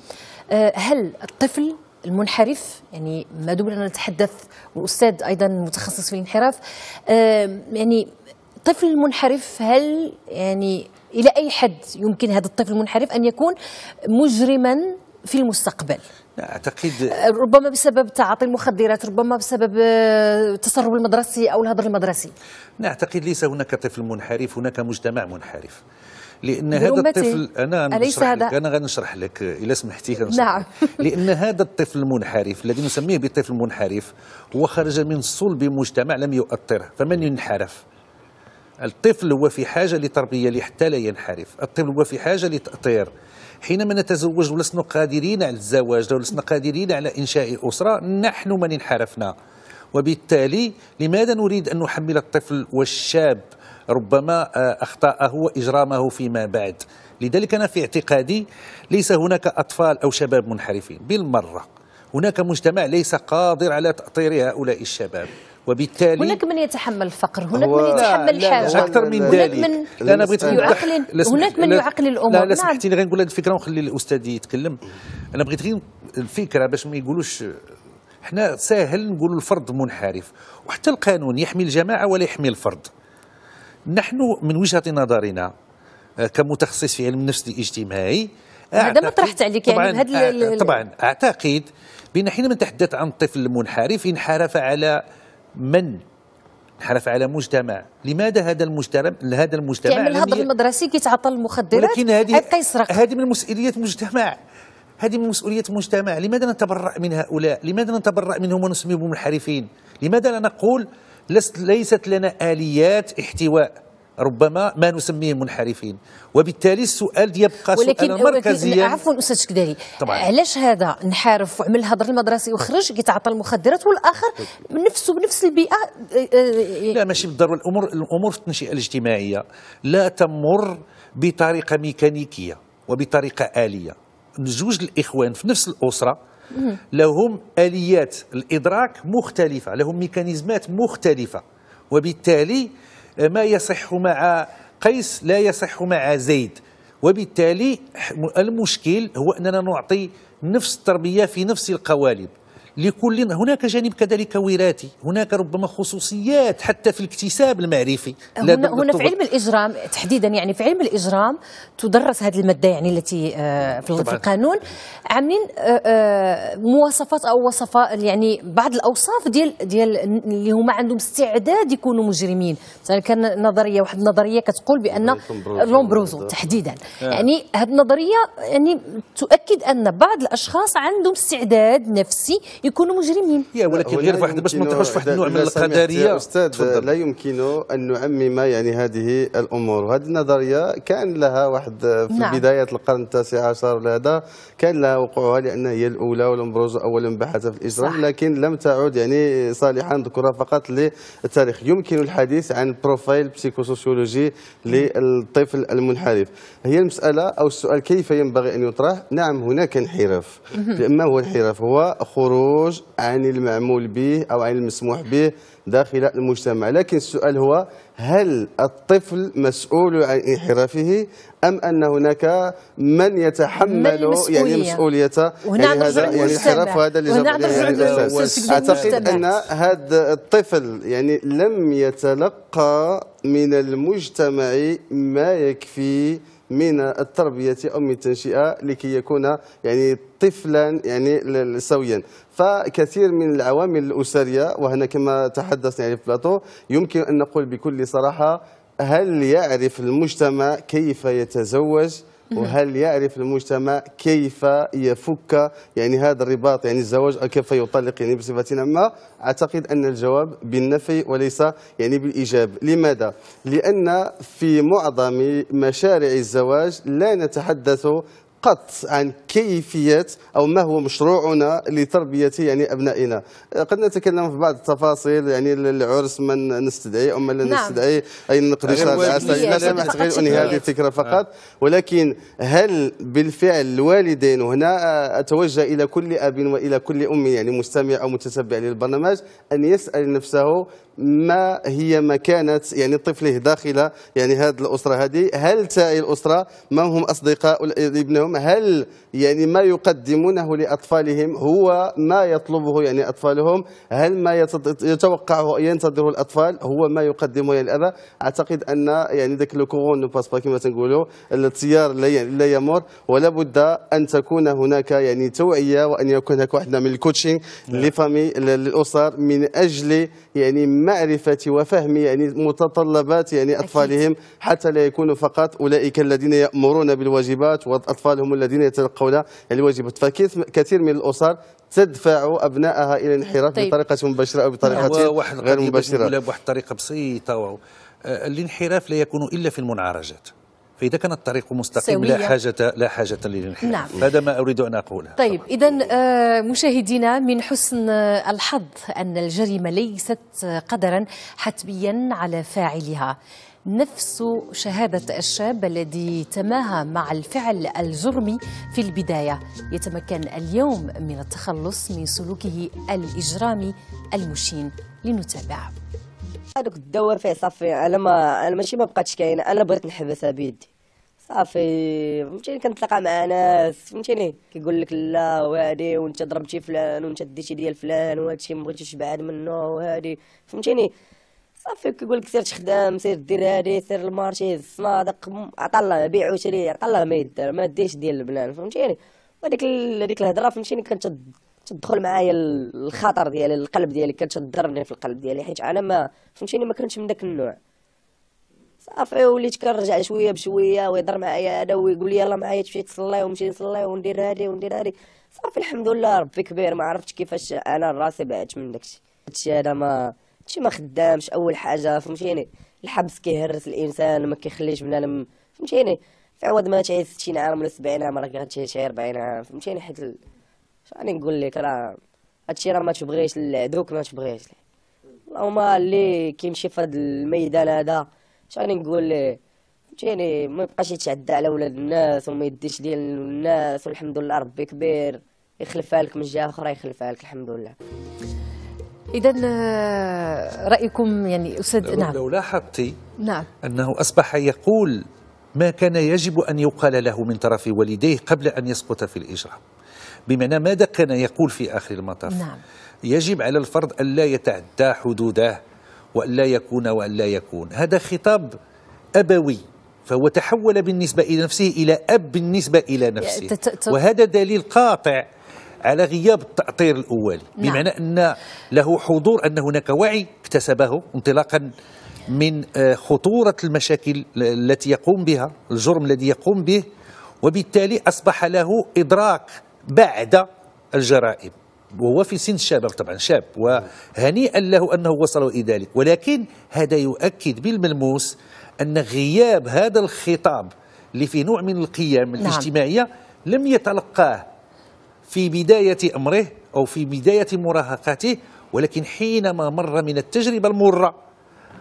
آه، هل الطفل المنحرف يعني ما دمنا نتحدث والاستاذ ايضا متخصص في الانحراف آه، يعني الطفل المنحرف هل يعني الى اي حد يمكن هذا الطفل المنحرف ان يكون مجرما في المستقبل اعتقد آه، ربما بسبب تعاطي المخدرات ربما بسبب التسرب المدرسي او الهدر المدرسي نعتقد ليس هناك طفل منحرف هناك مجتمع منحرف لان هذا الطفل انا أليس هذا؟ لك انا غنشرح لك الا سمحتي نعم *laughs* لان هذا الطفل المنحرف الذي نسميه بالطفل المنحرف هو خرج من صلب مجتمع لم يؤطره فمن ينحرف الطفل هو في حاجه لتربيه لحتى لا ينحرف الطفل هو في حاجه لتاطير حينما نتزوج ولسنا قادرين على الزواج ولسنا قادرين على انشاء اسره نحن من انحرفنا وبالتالي لماذا نريد ان نحمل الطفل والشاب ربما آه، أخطأه وإجرامه فيما بعد لذلك أنا في اعتقادي ليس هناك أطفال أو شباب منحرفين بالمرة هناك مجتمع ليس قادر على تأطير هؤلاء الشباب وبالتالي هناك من يتحمل الفقر هناك من يتحمل الحاجه اكثر من ذلك هناك من انا بغيت يعقل هناك من يعقل الامور لا لا نعم. سمحتيني غير نقول هذه الفكره ونخلي الاستاذ يتكلم انا بغيت غير الفكره باش ما يقولوش حنا ساهل نقولوا الفرد منحرف وحتى القانون يحمي الجماعه ولا يحمي الفرد نحن من وجهه نظرنا آه، كمتخصص في علم النفس الاجتماعي هذا ما طرحت عليك يعني طبعا, آه، طبعا اعتقد بان حينما نتحدث عن الطفل المنحرف انحرف على من انحرف على مجتمع لماذا هذا المجتمع هذا المجتمع كيعمل الهضر المدرسي كيتعاطى المخدرات ولكن هذه هذه من مسؤوليه المجتمع هذه من مسؤوليه المجتمع لماذا نتبرأ من هؤلاء لماذا نتبرأ منهم ونسميهم منحرفين لماذا لا نقول ليست لنا آليات احتواء ربما ما نسميه منحرفين وبالتالي السؤال يبقى ولكن سؤالا مركزيا عفوا استاذ شكداري علاش هذا انحرف وعمل الهدر المدرسي وخرج كيتعاطى المخدرات والاخر نفسه بنفس البيئه آه، آه، لا ماشي بالضروره الامور الامور في التنشئه الاجتماعيه لا تمر بطريقه ميكانيكيه وبطريقه اليه زوج الاخوان في نفس الاسره لهم اليات الادراك مختلفه لهم ميكانيزمات مختلفه وبالتالي آه، ما يصح مع قيس لا يصح مع زيد وبالتالي المشكل هو اننا نعطي نفس التربيه في نفس القوالب لكل هناك جانب كذلك وراثي هناك ربما خصوصيات حتى في الاكتساب المعرفي هنا, هنا في علم الاجرام تحديدا يعني في علم الاجرام تدرس هذه الماده يعني التي آه، في القانون عاملين آه، آه، مواصفات او وصفاء يعني بعض الاوصاف ديال ديال اللي هما عندهم استعداد يكونوا مجرمين مثلا كان نظريه واحد النظريه كتقول بان لومبروزو تحديدا يعني هذه النظريه يعني تؤكد ان بعض الاشخاص عندهم استعداد نفسي يكونوا مجرمين يا ولكن غير واحد باش ما نطيحوش في واحد النوع من القدريه استاذ تفضل. لا يمكن ان نعمم يعني هذه الامور وهذه النظريه كان لها واحد في نعم. بدايه القرن التاسع عشر ولا هذا كان لها وقوعها لان هي الاولى والمبروزه اولا بحث في الاجرام لكن لم تعد يعني صالحه نذكرها فقط للتاريخ يمكن الحديث عن بروفايل بسيكوسوسيولوجي للطفل المنحرف هي المساله او السؤال كيف ينبغي ان يطرح نعم هناك انحراف ما هو انحراف هو خروج الخروج عن المعمول به أو عن المسموح به داخل المجتمع لكن السؤال هو هل الطفل مسؤول عن انحرافه أم أن هناك من يتحمل من يعني مسؤولية يعني هذا يعني الانحراف وهذا اللي يعني أعتقد أن هذا الطفل يعني لم يتلقى من المجتمع ما يكفي من التربية أو من التنشئة لكي يكون يعني طفلا يعني سويا فكثير من العوامل الأسرية وهنا كما تحدثنا يعني في بلاطو يمكن أن نقول بكل صراحة هل يعرف المجتمع كيف يتزوج وهل يعرف المجتمع كيف يفك يعني هذا الرباط يعني الزواج او كيف يطلق يعني بصفه عامه اعتقد ان الجواب بالنفي وليس يعني بالايجاب لماذا لان في معظم مشاريع الزواج لا نتحدث قط عن كيفية أو ما هو مشروعنا لتربية يعني أبنائنا آه، قد نتكلم في بعض التفاصيل يعني العرس من نستدعي أو من لا نعم. نستدعي أين نقضي شهر العسل لا سمحت غير أنهي هذه الفكرة فقط ولكن هل بالفعل الوالدين وهنا آه، أتوجه إلى كل أب وإلى كل أم يعني مستمع أو متتبع للبرنامج أن يسأل نفسه ما هي مكانة يعني طفله داخل يعني هذه الأسرة هذه هل تعي الأسرة ما هم أصدقاء ابنهم هل يعني ما يقدمونه لأطفالهم هو ما يطلبه يعني أطفالهم هل ما يتوقعه ينتظره الأطفال هو ما يقدمه يعني الأذى أعتقد أن يعني ذاك لو كورون باس با كما تنقولوا التيار لا لا يمر ولا بد أن تكون هناك يعني توعية وأن يكون هناك واحد من الكوتشينغ نعم. لفامي للأسر من أجل يعني معرفة وفهم يعني متطلبات يعني أطفالهم حتى لا يكونوا فقط أولئك الذين يأمرون بالواجبات والأطفال هم الذين يتلقون قول الواجبات فكثير من الاسر تدفع ابنائها الى الانحراف طيب. بطريقه مباشره او بطريقه نعم، غير مباشره بواحد الطريقه بسيطه آه، الانحراف لا يكون الا في المنعرجات فإذا كان الطريق مستقيم لا حاجة لا حاجة للانحراف نعم. هذا ما أريد أن أقوله طيب إذا آه، مشاهدينا من حسن آه، الحظ أن الجريمة ليست قدرا حتميا على فاعلها نفس شهادة الشاب الذي تماهى مع الفعل الجرمي في البداية يتمكن اليوم من التخلص من سلوكه الإجرامي المشين لنتابع هذوك الدور فيه صافي انا ما انا ماشي ما بقاتش كاينه انا بغيت نحبسها بيدي صافي فهمتيني كنتلاقى مع ناس فهمتيني كيقول لك لا وهادي وانت ضربتي فلان وانت ديتي ديال فلان وهادشي ما بغيتيش بعد منه وهادي فهمتيني صافي كيقول لك سير تخدم سير دير هادي سير المارشي الصنادق عطا الله بيع وشري عطا الله ما يدير ما ديش ديال البنان فهمتيني وهاديك هذيك الهضره فهمتيني كانت تدخل معايا الخطر ديالي القلب ديالي كانت تضربني في القلب ديالي حيت انا ما فهمتيني ما كنتش من داك النوع صافي وليت كنرجع شويه بشويه ويهضر معايا هذا ويقول لي يلاه معايا تمشي تصلي ونمشي نصلي وندير هادي وندير هادي صافي الحمد لله ربي كبير ما عرفتش كيفاش انا راسي بعت من داكشي هادشي هذا ما شي ما خدامش اول حاجه فهمتيني الحبس كيهرس الانسان ما كيخليش بنادم فهمتيني في عوض ما تعيش 60 عام ولا 70 عام راك غتعيش 40 عام فهمتيني حيت ال... شاني نقول لك راه هادشي راه ما تبغيش العدوك ما تبغيش اللهم اللي كيمشي في هذا الميدان هذا شاني نقول ليه فهمتيني ما يبقاش يتعدى على ولاد الناس وما يديش ديال الناس والحمد لله ربي كبير يخلفها لك من جهه اخرى يخلفها لك الحمد لله إذا آه، رأيكم يعني أستاذ نعم لو لاحظتي نعم أنه أصبح يقول ما كان يجب أن يقال له من طرف والديه قبل أن يسقط في الإجرام بمعنى ماذا كان يقول في آخر المطاف نعم. يجب على الفرد ألا يتعدى حدوده وألا يكون وألا يكون هذا خطاب أبوي فهو تحول بالنسبة إلى نفسه إلى أب بالنسبة إلى يعني نفسه وهذا دليل قاطع على غياب التأطير الأولي نعم. بمعنى أن له حضور أن هناك وعي اكتسبه انطلاقا من آه، خطورة المشاكل التي يقوم بها الجرم الذي يقوم به وبالتالي أصبح له إدراك بعد الجرائم وهو في سن الشباب طبعا شاب وهنيئا له أنه وصل إلى ذلك ولكن هذا يؤكد بالملموس أن غياب هذا الخطاب اللي فيه نوع من القيم نعم. الاجتماعية لم يتلقاه في بداية أمره أو في بداية مراهقته ولكن حينما مر من التجربة المرة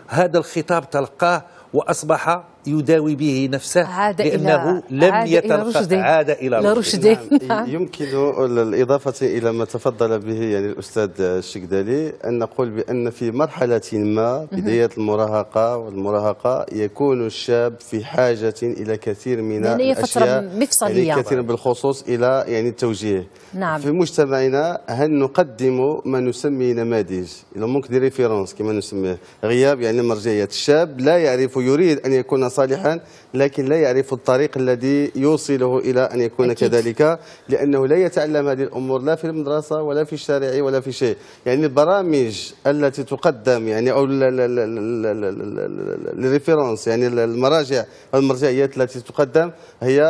هذا الخطاب تلقاه وأصبح يداوي به نفسه عاد لأنه إلى لم عاد يترشد إلى عاد إلى رشده نعم. *laughs* نعم. يمكن الإضافة إلى ما تفضل به يعني الأستاذ الشقدالي أن نقول بأن في مرحلة ما بداية المراهقة والمراهقة يكون الشاب في حاجة إلى كثير من يعني الأشياء فترة مفصلية يعني كثير بالخصوص إلى يعني التوجيه نعم. في مجتمعنا هل نقدم ما نسمي نماذج إلى ممكن ريفيرونس كما نسميه غياب يعني مرجعية الشاب لا يعرف يريد أن يكون صالحا لكن لا يعرف الطريق الذي يوصله إلى أن يكون أكيد. كذلك لأنه لا يتعلم هذه الأمور لا في المدرسة ولا في الشارع ولا في شيء يعني البرامج التي تقدم يعني أو الريفيرونس يعني المراجع المرجعيات التي تقدم هي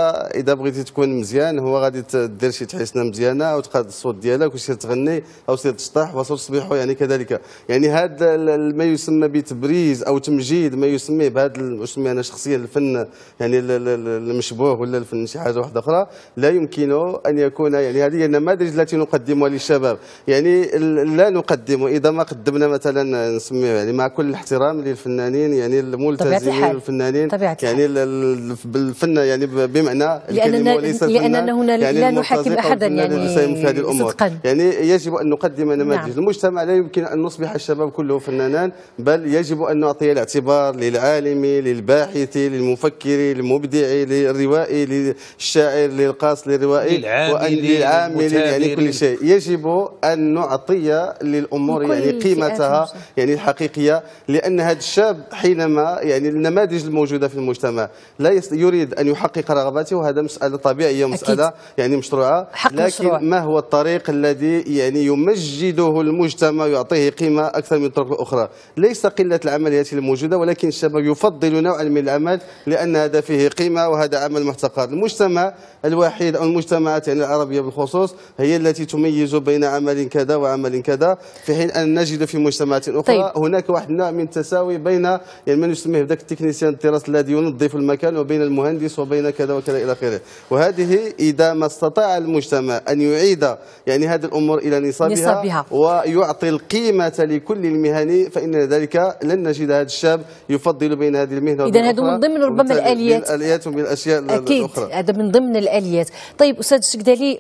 إذا بغيتي تكون مزيان هو غادي دير شي تحسنه مزيانه او تقاد الصوت ديالك وشي تغني او سير تشطح وصوت يعني كذلك يعني هذا ما يسمى بتبريز او تمجيد ما يسميه بهذا نسميه انا شخصيه الفن يعني المشبوه ولا الفن شي حاجه واحده اخرى لا يمكن ان يكون يعني هذه النماذج التي نقدمها للشباب يعني لا نقدم اذا ما قدمنا مثلا نسميه يعني مع كل الاحترام للفنانين يعني الملتزمين الفنانين يعني بالفن يعني بمعنى الكلمه وليس لاننا هنا لا يعني نحاكم احدا يعني في هذه الامور صدقا. يعني يجب ان نقدم نماذج نعم. المجتمع لا يمكن ان نصبح الشباب كله فنانان بل يجب ان نعطي الاعتبار للعالم للباحث للباحث للمفكر للمبدع للروائي للشاعر للقاص للروائي للعامل يعني كل شيء يجب أن نعطي للأمور يعني قيمتها يعني الحقيقية لأن هذا الشاب حينما يعني النماذج الموجودة في المجتمع لا يريد أن يحقق رغباته وهذا مسألة طبيعية مسألة يعني مشروعة لكن ما هو الطريق الذي يعني يمجده المجتمع ويعطيه قيمة أكثر من الطرق الأخرى ليس قلة العمليات الموجودة ولكن الشباب يفضل نوعا من العمل لأن هذا فيه قيمة وهذا عمل محتقر المجتمع الوحيد أو المجتمعات يعني العربية بالخصوص هي التي تميز بين عمل كذا وعمل كذا في حين أن نجد في مجتمعات أخرى طيب. هناك واحد النوع من التساوي بين يعني ما نسميه ذاك التكنيسيان الدراسي الذي ينظف المكان وبين المهندس وبين كذا وكذا إلى آخره وهذه إذا ما استطاع المجتمع أن يعيد يعني هذه الأمور إلى نصابها, نصابها. ويعطي القيمة لكل المهني فإن ذلك لن نجد هذا الشاب يفضل بين هذه المهنة إذا هذا من ضمن ربما الاليات الاليات ومن الاشياء اكيد الأخرى. هذا من ضمن الاليات طيب استاذ الشكدالي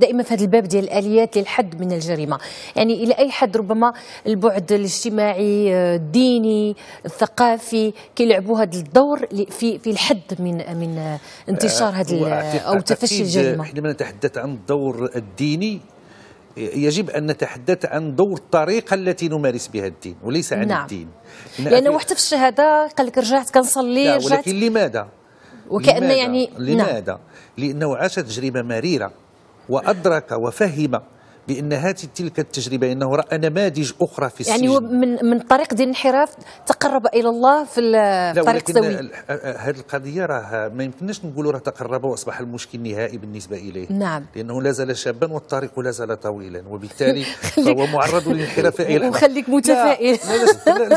دائما في هذا الباب ديال الاليات للحد من الجريمه يعني الى اي حد ربما البعد الاجتماعي آه، الديني الثقافي كيلعبوا هذا الدور في في الحد من من آه، انتشار هذه آه، او تفشي الجريمه حينما نتحدث عن الدور الديني يجب ان نتحدث عن دور الطريقه التي نمارس بها الدين وليس عن نعم. الدين لانه وحتى في الشهاده قال لك رجعت كنصلي رجعت ولكن لماذا وكان لماذا؟ يعني نعم. لماذا نعم. لانه عاش تجربه مريره وادرك وفهم بان هذه تلك التجربه انه راى نماذج اخرى في السجن يعني هو من من طريق ديال الانحراف تقرب الى الله في الطريق السوي هذه القضيه راه ما يمكنناش نقولوا راه تقرب واصبح المشكل نهائي بالنسبه اليه نعم لانه لا زال شابا والطريق لا زال طويلا وبالتالي *laughs* فهو معرض للانحراف اي وخليك متفائل *laughs* نعم.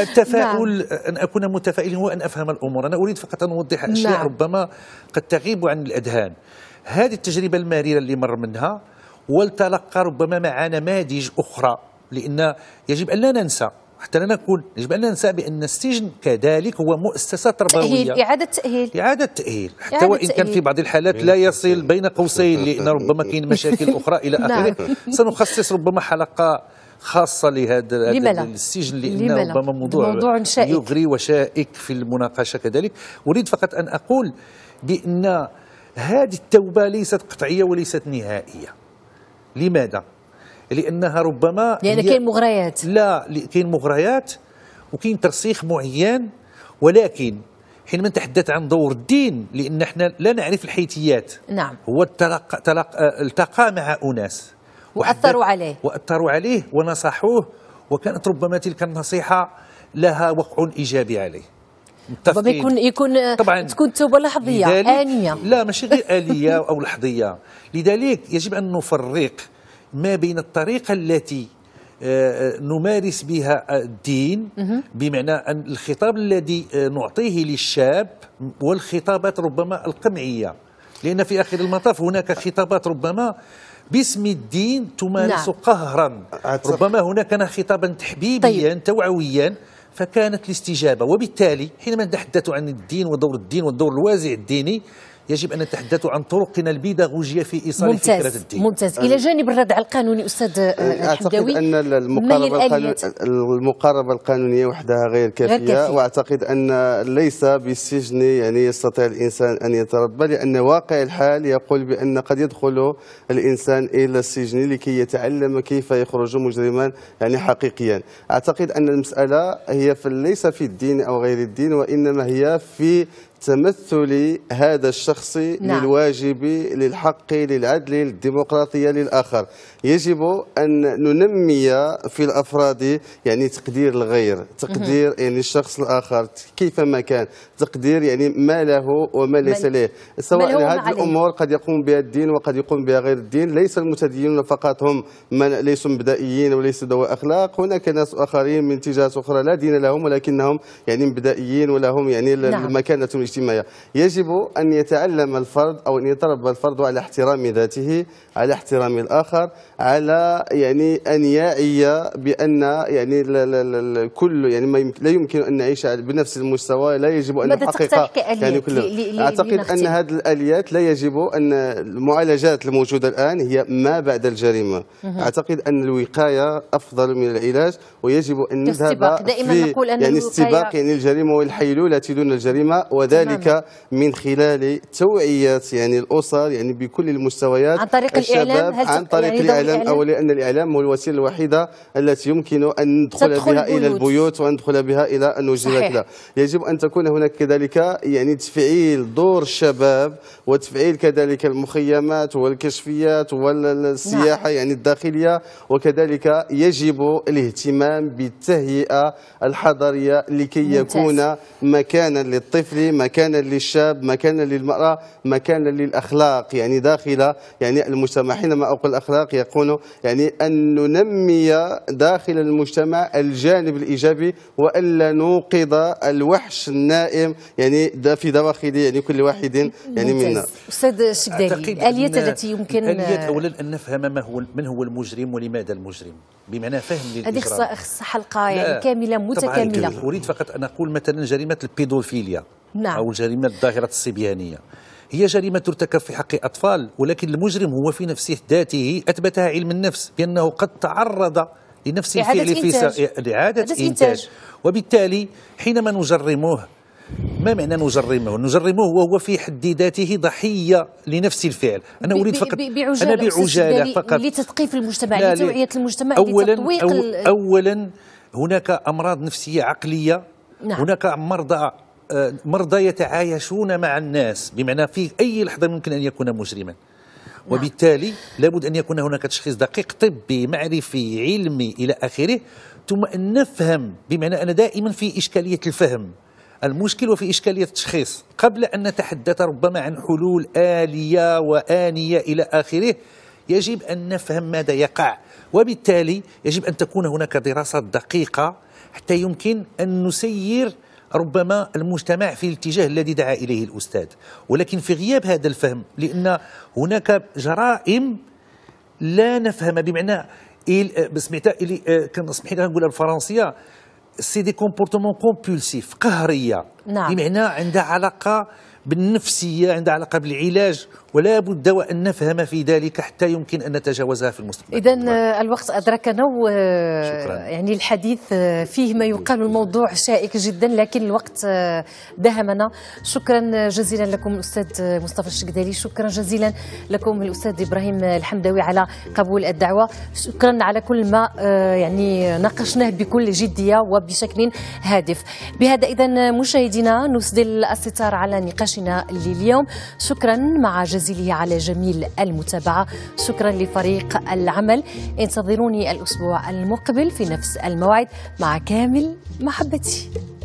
التفاؤل ان اكون متفائلا هو ان افهم الامور انا اريد فقط ان اوضح اشياء نعم. ربما قد تغيب عن الاذهان هذه التجربه المريره اللي مر منها ولتلقى ربما مع نماذج أخرى لأن يجب أن لا ننسى حتى لا نكون يجب ان ننسى بان السجن كذلك هو مؤسسه تربويه تأهيل اعاده تاهيل اعاده تاهيل حتى إعادة وان كان في بعض الحالات لا يصل بين قوسين لان ربما كاين *laughs* مشاكل اخرى الى نعم. اخره سنخصص ربما حلقه خاصة لهذا السجن لأنه ربما موضوع, موضوع شائك. يغري وشائك في المناقشة كذلك أريد فقط أن أقول بأن هذه التوبة ليست قطعية وليست نهائية لماذا؟ لانها ربما لان كاين مغريات لا كاين مغريات وكاين ترسيخ معين ولكن حينما نتحدث عن دور الدين لان احنا لا نعرف الحيثيات نعم هو تلق... تلق... التقى مع اناس واثروا عليه واثروا عليه ونصحوه وكانت ربما تلك النصيحه لها وقع ايجابي عليه متفقين يكون يكون طبعا تكون التوبه لحظيه انيه لا ماشي غير اليه او لحظيه لذلك يجب ان نفرق ما بين الطريقه التي آه، آه، نمارس بها الدين بمعنى أن الخطاب الذي آه، نعطيه للشاب والخطابات ربما القمعية لأن في آخر المطاف هناك خطابات ربما باسم الدين تمارس نعم. قهرا ربما هناك خطابا تحبيبيا طيب. توعويا فكانت الاستجابة وبالتالي حينما تحدثوا عن الدين ودور الدين والدور الوازع الديني يجب أن نتحدث عن طرقنا البيداغوجية في إيصال ممتاز فكرة الدين ممتاز إلى أيوة. جانب الردع القانوني أستاذ آه، الحمداوي أعتقد أن المقاربة, القانونيه المقاربة القانونية وحدها غير كافية, غير كافية وأعتقد أن ليس بالسجن يعني يستطيع الإنسان أن يتربى لأن واقع الحال يقول بأن قد يدخل الإنسان إلى السجن لكي يتعلم كيف يخرج مجرما يعني حقيقيا أعتقد أن المسألة هي في ليس في الدين أو غير الدين وإنما هي في تمثل هذا الشخص نعم. للواجب للحق للعدل للديمقراطية للآخر يجب ان ننمي في الافراد يعني تقدير الغير تقدير يعني الشخص الاخر كيفما كان تقدير يعني ما له وما ليس له سواء هذه الامور قد يقوم بها الدين وقد يقوم بها غير الدين ليس المتدينون فقط هم من ليسوا مبدئيين وليس ذوي اخلاق هناك ناس اخرين من اتجاهات اخرى لا دين لهم ولكنهم يعني مبدئيين ولهم يعني نعم. المكانه الاجتماعيه يجب ان يتعلم الفرد او ان يتربى الفرد على احترام ذاته على احترام الآخر على يعني أن يعي بأن يعني لا لا لا كل يعني لا يمكن أن نعيش بنفس المستوى لا يجب أن نحقق يعني كل أعتقد أن هذه الآليات لا يجب أن المعالجات الموجودة الآن هي ما بعد الجريمة أعتقد أن الوقاية أفضل من العلاج ويجب أن نذهب دائما نقول أن يعني استباق يعني الجريمة والحيلولة دون الجريمة وذلك تمام. من خلال توعية يعني الأسر يعني بكل المستويات عن طريق الشباب عن طريق يعني الإعلام أو لأن الإعلام هو الوسيلة الوحيدة التي يمكن أن ندخل بها إلى البيوت وأن ندخل بها إلى الوجهات يجب أن تكون هناك كذلك يعني تفعيل دور الشباب وتفعيل كذلك المخيمات والكشفيات والسياحة نعم. يعني الداخلية وكذلك يجب الاهتمام بالتهيئة الحضرية لكي يكون مكانا للطفل مكانا للشاب مكانا للمرأة مكانا للأخلاق يعني داخل يعني المجتمع المجتمع حينما أقول الأخلاق يكون يعني أن ننمي داخل المجتمع الجانب الإيجابي وألا نوقظ الوحش النائم يعني دا في دواخل يعني كل واحد يعني منا أستاذ شكدالي الآليات التي يمكن الآليات أولا أن نفهم ما هو من هو المجرم ولماذا المجرم بمعنى فهم للإجرام هذه حلقة يعني كاملة متكاملة أريد فقط أن أقول مثلا جريمة البيدوفيليا نعم. أو جريمة الظاهرة الصبيانية هي جريمة ترتكب في حق أطفال ولكن المجرم هو في نفسه ذاته أثبتها علم النفس بأنه قد تعرض لنفس الفعل في لإعادة إنتاج. إنتاج وبالتالي حينما نجرموه ما معنى نجرمه؟ نجرمه وهو في حد ذاته ضحيه لنفس الفعل، انا اريد فقط بعجالة انا بعجاله فقط لتثقيف المجتمع لتوعيه المجتمع أولاً لتطويق أو اولا هناك امراض نفسيه عقليه نعم. هناك مرضى آه، مرضى يتعايشون مع الناس بمعنى في أي لحظة ممكن أن يكون مجرما نعم. وبالتالي لابد أن يكون هناك تشخيص دقيق طبي معرفي علمي إلى آخره ثم أن نفهم بمعنى أنا دائما في إشكالية الفهم المشكل وفي إشكالية التشخيص قبل أن نتحدث ربما عن حلول آلية وآنية إلى آخره يجب أن نفهم ماذا يقع وبالتالي يجب أن تكون هناك دراسات دقيقة حتى يمكن أن نسير ربما المجتمع في الاتجاه الذي دعا اليه الاستاذ ولكن في غياب هذا الفهم لان هناك جرائم لا نفهم بمعنى سمعت سمح لي نقولها بالفرنسيه سي دي كومبورتمون كومبولسيف قهريه نعم. بمعنى عندها علاقه بالنفسية عندها علاقة بالعلاج ولا بد وأن نفهم في ذلك حتى يمكن أن نتجاوزها في المستقبل إذا آه، الوقت أدركنا آه، و يعني الحديث آه، فيه ما يقال الموضوع شائك جدا لكن الوقت دهمنا شكرا جزيلا لكم الأستاذ مصطفى الشقدالي شكرا جزيلا لكم الأستاذ إبراهيم الحمداوي على قبول الدعوة شكرا على كل ما يعني ناقشناه بكل جدية وبشكل هادف بهذا إذا مشاهدينا نسدل الستار على نقاش نقاشنا لليوم شكرا مع جزيله على جميل المتابعة شكرا لفريق العمل انتظروني الأسبوع المقبل في نفس الموعد مع كامل محبتي